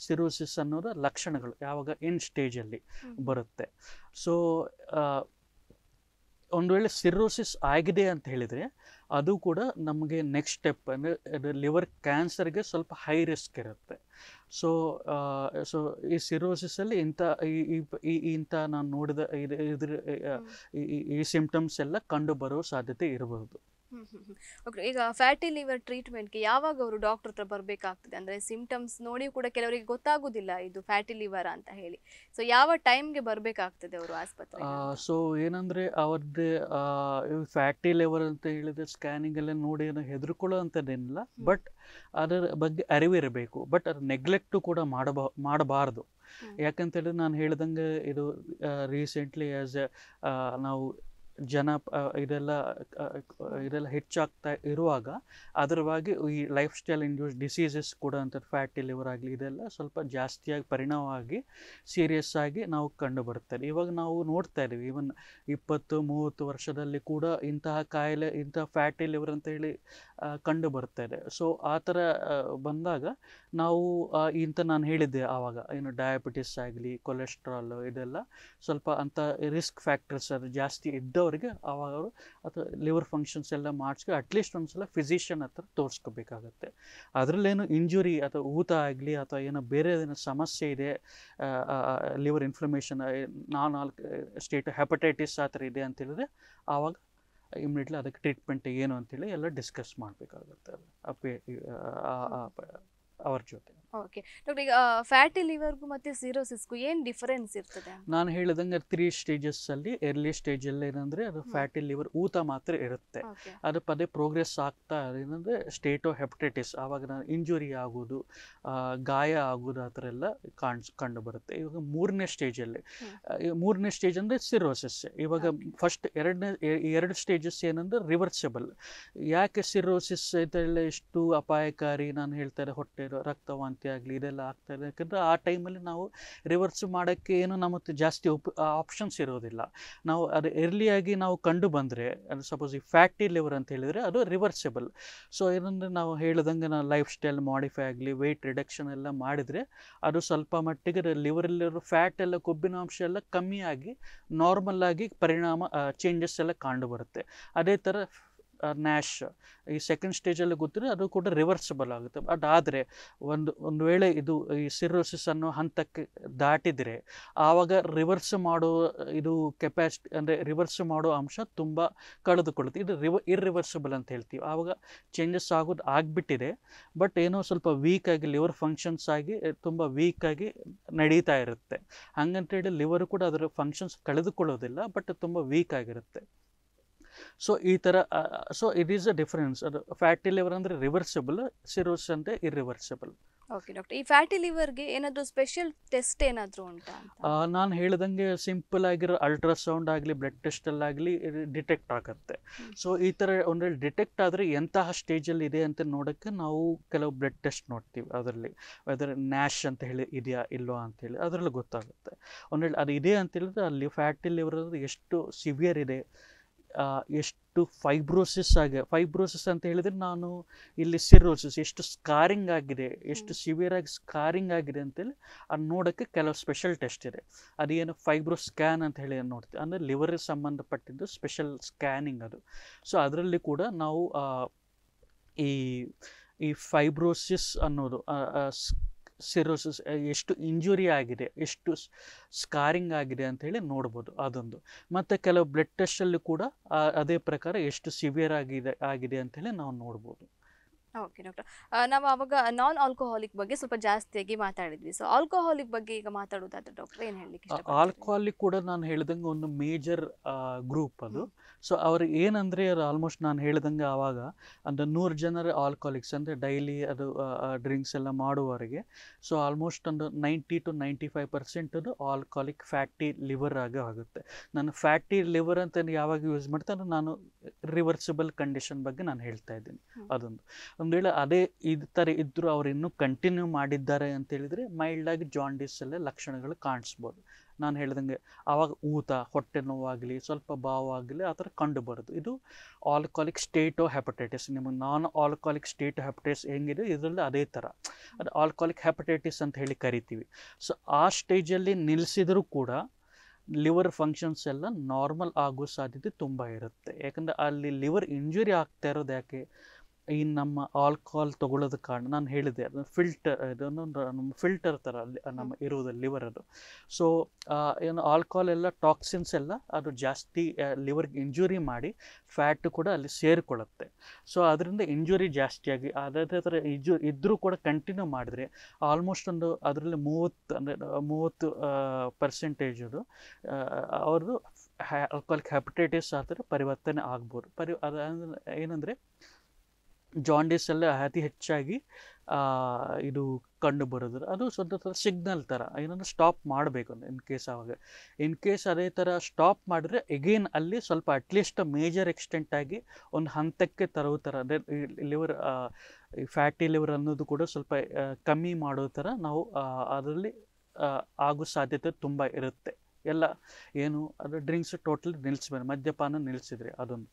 ಸಿರೋಸಿಸ್ ಅನ್ನೋದು ಲಕ್ಷಣಗಳು ಯಾವಾಗ ಇನ್ ಸ್ಟೇಜಲ್ಲಿ ಬರುತ್ತೆ ಸೊ ಒಂದು ವೇಳೆ ಸಿರೋಸಿಸ್ ಆಗಿದೆ ಅಂತ ಹೇಳಿದರೆ ಅದು ಕೂಡ ನಮಗೆ ನೆಕ್ಸ್ಟ್ ಸ್ಟೆಪ್ ಅಂದರೆ ಲಿವರ್ ಕ್ಯಾನ್ಸರ್ಗೆ ಸ್ವಲ್ಪ ಹೈ ರಿಸ್ಕ್ ಇರುತ್ತೆ ಸೊ ಸೊ ಈ ಸಿರೋಸಿಸಲ್ಲಿ ಇಂಥ ಈ ಇಂಥ ನಾನು ನೋಡಿದ ಇದ್ರ ಈ ಸಿಂಪ್ಟಮ್ಸ್ ಎಲ್ಲ ಕಂಡು ಬರೋ ಸಾಧ್ಯತೆ ಇರಬಹುದು ಓಕೆ ಈಗ ಫ್ಯಾಟಿ ಲಿವರ್ ಟ್ರೀಟ್ಮೆಂಟ್ಗೆ ಯಾವಾಗ ಅವರು ಡಾಕ್ಟರ್ ಹತ್ರ ಬರಬೇಕಾಗ್ತದೆ ಅಂದರೆ ಸಿಂಪ್ಟಮ್ಸ್ ನೋಡಿ ಕೂಡ ಕೆಲವರಿಗೆ ಗೊತ್ತಾಗೋದಿಲ್ಲ ಇದು ಫ್ಯಾಟಿ ಲಿವರ್ ಅಂತ ಹೇಳಿ ಸೊ ಯಾವ ಟೈಮ್ಗೆ ಬರಬೇಕಾಗ್ತದೆ ಅವರು ಆಸ್ಪತ್ರೆ ಸೊ ಏನಂದರೆ ಅವ್ರದ್ದೇ ಫ್ಯಾಟಿ ಲಿವರ್ ಅಂತ ಹೇಳಿದ್ರೆ ಸ್ಕ್ಯಾನಿಂಗ್ ಎಲ್ಲ ನೋಡಿ ಏನೋ ಹೆದರ್ಕೊಳ್ಳೋಂಥದ್ದೇನಿಲ್ಲ ಬಟ್ ಅದರ ಬಗ್ಗೆ ಅರಿವಿರಬೇಕು ಬಟ್ ಅದು ನೆಗ್ಲೆಕ್ಟು ಕೂಡ ಮಾಡಬ ಮಾಡಬಾರ್ದು ಯಾಕಂತೇಳಿದ್ರೆ ನಾನು ಹೇಳ್ದಂಗೆ ಇದು ರೀಸೆಂಟ್ಲಿ ಆ್ಯಸ್ ನಾವು ಜನ ಇದೆಲ್ಲ ಇದೆಲ್ಲ ಹೆಚ್ಚಾಗ್ತಾ ಇರುವಾಗ ಅದರವಾಗಿ ಈ ಲೈಫ್ ಸ್ಟೈಲ್ ಇಂಡ್ಯೂಸ್ ಡಿಸೀಸಸ್ ಕೂಡ ಅಂತ ಫ್ಯಾಟಿ ಲಿವರ್ ಆಗಲಿ ಇದೆಲ್ಲ ಸ್ವಲ್ಪ ಜಾಸ್ತಿಯಾಗಿ ಪರಿಣಾಮವಾಗಿ ಸೀರಿಯಸ್ ಆಗಿ ನಾವು ಕಂಡು ಬರ್ತದೆ ಇವಾಗ ನಾವು ನೋಡ್ತಾ ಇದ್ದೀವಿ ಈವನ್ ಇಪ್ಪತ್ತು ಮೂವತ್ತು ವರ್ಷದಲ್ಲಿ ಕೂಡ ಇಂತಹ ಕಾಯಿಲೆ ಇಂತಹ ಫ್ಯಾಟಿ ಲಿವರ್ ಅಂತ ಹೇಳಿ ಕಂಡು ಬರ್ತಾ ಇದೆ ಸೊ ಆ ಥರ ಬಂದಾಗ ನಾವು ಇಂತ ನಾನು ಹೇಳಿದ್ದೆ ಆವಾಗ ಏನು ಡಯಾಬಿಟಿಸ್ ಆಗಲಿ ಕೊಲೆಸ್ಟ್ರಾಲು ಇದೆಲ್ಲ ಸ್ವಲ್ಪ ಅಂಥ ರಿಸ್ಕ್ ಫ್ಯಾಕ್ಟರ್ಸ್ ಅದು ಜಾಸ್ತಿ ಇದ್ದವರಿಗೆ ಆವಾಗ ಅವರು ಅಥವಾ ಲಿವರ್ ಫಂಕ್ಷನ್ಸ್ ಎಲ್ಲ ಮಾಡಿಸ್ಕೊ ಅಟ್ಲೀಸ್ಟ್ ಒಂದು ಸಲ ಫಿಸಿಷಿಯನ್ ಹತ್ರ ತೋರಿಸ್ಕೋಬೇಕಾಗತ್ತೆ ಅದರಲ್ಲೇನು ಇಂಜುರಿ ಅಥವಾ ಊತ ಆಗಲಿ ಅಥವಾ ಏನೋ ಬೇರೆ ಏನೋ ಸಮಸ್ಯೆ ಇದೆ ಲಿವರ್ ಇನ್ಫ್ಲಮೇಷನ್ ನಾನ್ ಆಲ್ ಸ್ಟೇಟ್ ಹೆಪಟೈಟಿಸ್ ಆ ಥರ ಇದೆ ಅಂತ ಹೇಳಿದ್ರೆ ಆವಾಗ ಇಮಿಡಿಯೇಟ್ಲಿ ಅದಕ್ಕೆ ಟ್ರೀಟ್ಮೆಂಟ್ ಏನು ಅಂತೇಳಿ ಎಲ್ಲ ಡಿಸ್ಕಸ್ ಮಾಡಬೇಕಾಗುತ್ತೆ ಅದು ಅವ್ರ ಜೊತೆ ಓಕೆ ಡಾಕ್ಟರ್ ಈಗ ಫ್ಯಾಟಿ ಲಿವರ್ಗೂ ಮತ್ತು ಸಿರೋಸಿಸ್ಗೂ ಏನು ಡಿಫರೆನ್ಸ್ ಇರ್ತದೆ ನಾನು ಹೇಳಿದಂಗೆ ತ್ರೀ ಸ್ಟೇಜಸ್ ಅಲ್ಲಿ ಎರ್ಲಿ ಸ್ಟೇಜ್ ಅಲ್ಲಿ ಏನಂದ್ರೆ ಅದು ಫ್ಯಾಟಿ ಲಿವರ್ ಊತ ಮಾತ್ರ ಇರುತ್ತೆ ಅದು ಪದೇ ಪ್ರೋಗ್ರೆಸ್ ಆಗ್ತಾ ಏನಂದ್ರೆ ಸ್ಟೇಟೋ ಹೆಪಟೈಟಿಸ್ ಆವಾಗ ಇಂಜುರಿ ಆಗೋದು ಗಾಯ ಆಗೋದು ಆ ಥರ ಎಲ್ಲ ಕಾಣ್ಸ್ ಕಂಡು ಬರುತ್ತೆ ಇವಾಗ ಮೂರನೇ ಸ್ಟೇಜಲ್ಲಿ ಮೂರನೇ ಸ್ಟೇಜ್ ಅಂದ್ರೆ ಸಿರೋಸಿಸ್ ಇವಾಗ ಫಸ್ಟ್ ಎರಡನೇ ಎರಡು ಸ್ಟೇಜಸ್ ಏನಂದ್ರೆ ರಿವರ್ಸಬಲ್ ಯಾಕೆ ಸಿರೋಸಿಸ್ ಇದೆಲ್ಲ ಎಷ್ಟು ಅಪಾಯಕಾರಿ ನಾನು ಹೇಳ್ತಾರೆ ಹೊಟ್ಟೆ ರಕ್ತವಾಂತಿ ಆಗಲಿ ಇದೆಲ್ಲ ಆಗ್ತಾ ಇದೆ ಯಾಕಂದರೆ ಆ ಟೈಮಲ್ಲಿ ನಾವು ರಿವರ್ಸ್ ಮಾಡೋಕ್ಕೆ ಏನು ನಮ್ಮ ಜಾಸ್ತಿ ಒಪ್ ಆಪ್ಷನ್ಸ್ ಇರೋದಿಲ್ಲ ನಾವು ಅದು ಎರ್ಲಿಯಾಗಿ ನಾವು ಕಂಡು ಬಂದರೆ ಅದು ಸಪೋಸ್ ಈ ಫ್ಯಾಟಿ ಲಿವರ್ ಅಂತ ಹೇಳಿದರೆ ಅದು ರಿವರ್ಸಿಬಲ್ ಸೊ ಏನಂದರೆ ನಾವು ಹೇಳಿದಂಗೆ ನಾವು ಲೈಫ್ ಸ್ಟೈಲ್ ಮಾಡಿಫೈ ಆಗಲಿ ವೆಯ್ಟ್ ರಿಡಕ್ಷನ್ ಎಲ್ಲ ಮಾಡಿದರೆ ಅದು ಸ್ವಲ್ಪ ಮಟ್ಟಿಗೆ ಲಿವರಲ್ಲಿರೋ ಫ್ಯಾಟ್ ಎಲ್ಲ ಕೊಬ್ಬಿನ ಅಂಶ ಎಲ್ಲ ಕಮ್ಮಿಯಾಗಿ ನಾರ್ಮಲ್ ಆಗಿ ಪರಿಣಾಮ ಚೇಂಜಸ್ ಎಲ್ಲ ಕಂಡು ಬರುತ್ತೆ ಅದೇ ಥರ ನ್ಯಾಶ್ ಈ ಸೆಕೆಂಡ್ ಸ್ಟೇಜಲ್ಲಿ ಗೊತ್ತಿದ್ರೆ ಅದು ಕೂಡ ರಿವರ್ಸಬಲ್ ಆಗುತ್ತೆ ಬಟ್ ಆದರೆ ಒಂದು ಒಂದು ವೇಳೆ ಇದು ಈ ಸಿರೋಸಿಸ್ ಅನ್ನೋ ಹಂತಕ್ಕೆ ದಾಟಿದರೆ ಆವಾಗ ರಿವರ್ಸ್ ಮಾಡೋ ಇದು ಕೆಪಾಸಿಟಿ ಅಂದರೆ ರಿವರ್ಸ್ ಮಾಡೋ ಅಂಶ ತುಂಬ ಕಳೆದುಕೊಳ್ಳುತ್ತೆ ಇದು ರಿವ ಇರ್ರಿವರ್ಸಬಲ್ ಅಂತ ಹೇಳ್ತೀವಿ ಆವಾಗ ಚೇಂಜಸ್ ಆಗೋದು ಆಗಿಬಿಟ್ಟಿದೆ ಬಟ್ ಏನೋ ಸ್ವಲ್ಪ ವೀಕ್ ಆಗಿ ಲಿವರ್ ಫಂಕ್ಷನ್ಸ್ ಆಗಿ ತುಂಬ ವೀಕ್ ಆಗಿ ನಡೀತಾ ಇರುತ್ತೆ ಹೇಳಿ ಲಿವರ್ ಕೂಡ ಅದರ ಫಂಕ್ಷನ್ಸ್ ಕಳೆದುಕೊಳ್ಳೋದಿಲ್ಲ ಬಟ್ ತುಂಬ ವೀಕ್ ಆಗಿರುತ್ತೆ ಸೊ ಈ ಥರ so it is a difference ಅದು ಫ್ಯಾಟಿ ಲಿವರ್ ಅಂದರೆ ರಿವರ್ಸಿಬಲ್ ಸಿರೋಸ್ ಅಂದರೆ ಇರಿವರ್ಸಿಬಲ್ ಓಕೆ ಡಾಕ್ಟರ್ ಈ ಫ್ಯಾಟಿ ಲಿವರ್ಗೆ ಏನಾದರೂ ಸ್ಪೆಷಲ್ ಟೆಸ್ಟ್ ಏನಾದರೂ ಉಂಟಾ ನಾನು ಹೇಳಿದಂಗೆ ಸಿಂಪಲ್ ಆಗಿರೋ ಅಲ್ಟ್ರಾಸೌಂಡ್ ಆಗಲಿ ಬ್ಲಡ್ ಟೆಸ್ಟಲ್ಲಾಗಲಿ ಡಿಟೆಕ್ಟ್ ಆಗುತ್ತೆ ಸೊ ಈ ಥರ ಒಂದರಲ್ಲಿ ಡಿಟೆಕ್ಟ್ ಆದರೆ ಎಂತಹ ಸ್ಟೇಜಲ್ಲಿ ಇದೆ ಅಂತ ನೋಡೋಕ್ಕೆ ನಾವು ಕೆಲವು ಬ್ಲಡ್ ಟೆಸ್ಟ್ ನೋಡ್ತೀವಿ ಅದರಲ್ಲಿ ಅದರ ನ್ಯಾಶ್ ಅಂತ ಹೇಳಿ ಇದೆಯಾ ಅಂತ ಅಂತೇಳಿ ಅದರಲ್ಲಿ ಗೊತ್ತಾಗುತ್ತೆ ಒಂದೇಳಿ ಅದು ಇದೆ ಅಂತ ಹೇಳಿದ್ರೆ ಅಲ್ಲಿ ಫ್ಯಾಟಿ ಲಿವರ್ ಎಷ್ಟು ಸಿವಿಯರ್ ಇದೆ ಎಷ್ಟು ಫೈಬ್ರೋಸಿಸ್ ಆಗಿ ಫೈಬ್ರೋಸಿಸ್ ಅಂತ ಹೇಳಿದರೆ ನಾನು ಇಲ್ಲಿ ಸಿರೋಸಿಸ್ ಎಷ್ಟು ಸ್ಕಾರಿಂಗ್ ಆಗಿದೆ ಎಷ್ಟು ಸಿವಿಯರ್ ಆಗಿ ಸ್ಕಾರಿಂಗ್ ಆಗಿದೆ ಅಂತೇಳಿ ಅದು ನೋಡೋಕ್ಕೆ ಕೆಲವು ಸ್ಪೆಷಲ್ ಟೆಸ್ಟ್ ಇದೆ ಅದೇನು ಫೈಬ್ರೋ ಸ್ಕ್ಯಾನ್ ಅಂತ ಹೇಳಿ ನೋಡ್ತೀವಿ ಅಂದರೆ ಲಿವರ್ಗೆ ಸಂಬಂಧಪಟ್ಟಿದ್ದು ಸ್ಪೆಷಲ್ ಸ್ಕ್ಯಾನಿಂಗ್ ಅದು ಸೊ ಅದರಲ್ಲಿ ಕೂಡ ನಾವು ಈ ಈ ಫೈಬ್ರೋಸಿಸ್ ಅನ್ನೋದು ಸಿರೋಸಿಸ್ ಎಷ್ಟು ಇಂಜುರಿ ಆಗಿದೆ ಎಷ್ಟು ಸ್ಕಾರಿಂಗ್ ಆಗಿದೆ ಅಂತ ಹೇಳಿ ನೋಡ್ಬೋದು ಅದೊಂದು ಮತ್ತು ಕೆಲವು ಬ್ಲಡ್ ಟೆಸ್ಟಲ್ಲಿ ಕೂಡ ಅದೇ ಪ್ರಕಾರ ಎಷ್ಟು ಸಿವಿಯರ್ ಆಗಿದೆ ಆಗಿದೆ ಅಂಥೇಳಿ ನಾವು ನೋಡ್ಬೋದು ಓಕೆ ಡಾಕ್ಟರ್ ನಾವು ಅವಾಗ ನಾನ್ ಆಲ್ಕೋಹಾಲಿಕ್ ಬಗ್ಗೆ ಸ್ವಲ್ಪ ಜಾಸ್ತಿಯಾಗಿ ಮಾತಾಡಿದ್ವಿ ಸೊ ಆಲ್ಕೋಹಾಲಿಕ್ ಬಗ್ಗೆ ಈಗ ಮಾತಾಡುವುದಾದ್ರೆ ಡಾಕ್ಟರ್ ಏನು ಹೇಳಲಿಕ್ಕೆ ಆಲ್ಕೋಹಾಲಿಕ್ ಕೂಡ ನಾನು ಹೇಳಿದಂಗೆ ಒಂದು ಮೇಜರ್ ಗ್ರೂಪ್ ಅದು ಸೊ ಅವ್ರು ಏನಂದ್ರೆ ಅವ್ರು ಆಲ್ಮೋಸ್ಟ್ ನಾನು ಹೇಳಿದಂಗೆ ಆವಾಗ ಅಂದರೆ ನೂರು ಜನರ ಆಲ್ಕೋಹಾಲಿಕ್ಸ್ ಅಂದ್ರೆ ಡೈಲಿ ಅದು ಡ್ರಿಂಕ್ಸ್ ಎಲ್ಲ ಮಾಡುವವರಿಗೆ ಸೊ ಆಲ್ಮೋಸ್ಟ್ ಒಂದು ninety to ninety five percent ಅದು ಆಲ್ಕೋಹಾಲಿಕ್ ಫ್ಯಾಟಿ ಲಿವರ್ ಆಗಿ ಆಗುತ್ತೆ ನಾನು ಫ್ಯಾಟಿ ಲಿವರ್ ಅಂತ ಯಾವಾಗ ಯೂಸ್ ಮಾಡ್ತಾನೆ ನಾನು ರಿವರ್ಸಿಬಲ್ ಕಂಡೀಷನ್ ಬಗ್ಗೆ ನಾನು ಹೇಳ್ತಾ ಇದ್ದೀನಿ ಅದೊಂದು ಒಂದು ವೇಳೆ ಅದೇ ಈ ಥರ ಇದ್ದರೂ ಅವ್ರು ಇನ್ನೂ ಕಂಟಿನ್ಯೂ ಮಾಡಿದ್ದಾರೆ ಅಂತೇಳಿದರೆ ಮೈಲ್ಡಾಗಿ ಜಾಂಡೀಸಲ್ಲೇ ಲಕ್ಷಣಗಳು ಕಾಣಿಸ್ಬೋದು ನಾನು ಹೇಳ್ದಂಗೆ ಆವಾಗ ಊತ ಹೊಟ್ಟೆ ನೋವಾಗಲಿ ಸ್ವಲ್ಪ ಬಾವಾಗಲಿ ಆ ಥರ ಕಂಡುಬರೋದು ಇದು ಆಲ್ಕೋಲಿಕ್ ಸ್ಟೇಟೋ ಹೆಪಟೈಟಿಸ್ ನಿಮಗೆ ನಾನ್ ಆಲ್ಕೋಲಿಕ್ ಸ್ಟೇಟೋ ಹೆಪಟೈಟಿಸ್ ಹೆಂಗಿದೆ ಇದರಲ್ಲಿ ಅದೇ ಥರ ಅದು ಆಲ್ಕೋಹಾಲಿಕ್ ಹೆಪಟೈಟಿಸ್ ಅಂತ ಹೇಳಿ ಕರಿತೀವಿ ಸೊ ಆ ಸ್ಟೇಜಲ್ಲಿ ನಿಲ್ಲಿಸಿದರೂ ಕೂಡ ಲಿವರ್ ಫಂಕ್ಷನ್ಸ್ ಎಲ್ಲ ನಾರ್ಮಲ್ ಆಗೋ ಸಾಧ್ಯತೆ ತುಂಬ ಇರುತ್ತೆ ಯಾಕಂದರೆ ಅಲ್ಲಿ ಲಿವರ್ ಇಂಜುರಿ ಆಗ್ತಾ ಇರೋದು ಯಾಕೆ ಈ ನಮ್ಮ ಆಲ್ಕೋಹಾಲ್ ತಗೊಳ್ಳೋದ ಕಾರಣ ನಾನು ಹೇಳಿದೆ ಅದು ಫಿಲ್ಟರ್ ಇದನ್ನು ನಮ್ಮ ಫಿಲ್ಟರ್ ಥರ ನಮ್ಮ ಇರುವುದು ಲಿವರ್ ಅದು ಸೊ ಏನು ಆಲ್ಕೋಹಾಲ್ ಎಲ್ಲ ಟಾಕ್ಸಿನ್ಸ್ ಎಲ್ಲ ಅದು ಜಾಸ್ತಿ ಲಿವರ್ಗೆ ಇಂಜುರಿ ಮಾಡಿ ಫ್ಯಾಟ್ ಕೂಡ ಅಲ್ಲಿ ಸೇರಿಕೊಳ್ಳುತ್ತೆ ಸೊ ಅದರಿಂದ ಇಂಜುರಿ ಜಾಸ್ತಿಯಾಗಿ ಅದೇ ಥರ ಇಂಜು ಇದ್ದರೂ ಕೂಡ ಕಂಟಿನ್ಯೂ ಮಾಡಿದ್ರೆ ಆಲ್ಮೋಸ್ಟ್ ಒಂದು ಅದರಲ್ಲಿ ಮೂವತ್ತು ಅಂದರೆ ಮೂವತ್ತು ಪರ್ಸೆಂಟೇಜ್ ಅದು ಅವ್ರದ್ದು ಆಲ್ಕೋಹಾಲಿಕ್ ಹೆಪಟೈಟಿಸ್ ಆದರೆ ಪರಿವರ್ತನೆ ಆಗ್ಬೋದು ಪರಿ ಅದ ಏನಂದರೆ ಜಾಂಡೀಸಲ್ಲೇ ಅತಿ ಹೆಚ್ಚಾಗಿ ಇದು ಕಂಡು ಬರೋದು ಅದು ಸ್ವಂತ ಥರ ಸಿಗ್ನಲ್ ಥರ ಏನಂದ್ರೆ ಸ್ಟಾಪ್ ಮಾಡಬೇಕು ಅಂದರೆ ಇನ್ ಕೇಸ್ ಆವಾಗ ಇನ್ ಕೇಸ್ ಅದೇ ಥರ ಸ್ಟಾಪ್ ಮಾಡಿದ್ರೆ ಎಗೇನ್ ಅಲ್ಲಿ ಸ್ವಲ್ಪ ಅಟ್ಲೀಸ್ಟ್ ಮೇಜರ್ ಎಕ್ಸ್ಟೆಂಟ್ ಆಗಿ ಒಂದು ಹಂತಕ್ಕೆ ತರೋ ಥರ ಅಂದರೆ ಲಿವರ್ ಫ್ಯಾಟಿ ಲಿವರ್ ಅನ್ನೋದು ಕೂಡ ಸ್ವಲ್ಪ ಕಮ್ಮಿ ಮಾಡೋ ಥರ ನಾವು ಅದರಲ್ಲಿ ಆಗೋ ಸಾಧ್ಯತೆ ತುಂಬ ಇರುತ್ತೆ ಎಲ್ಲ ಏನು ಅದು ಡ್ರಿಂಕ್ಸ್ ಟೋಟಲ್ ನಿಲ್ಲಿಸ್ಬೇಕು ಮದ್ಯಪಾನ ನಿಲ್ಲಿಸಿದ್ರೆ ಅದೊಂದು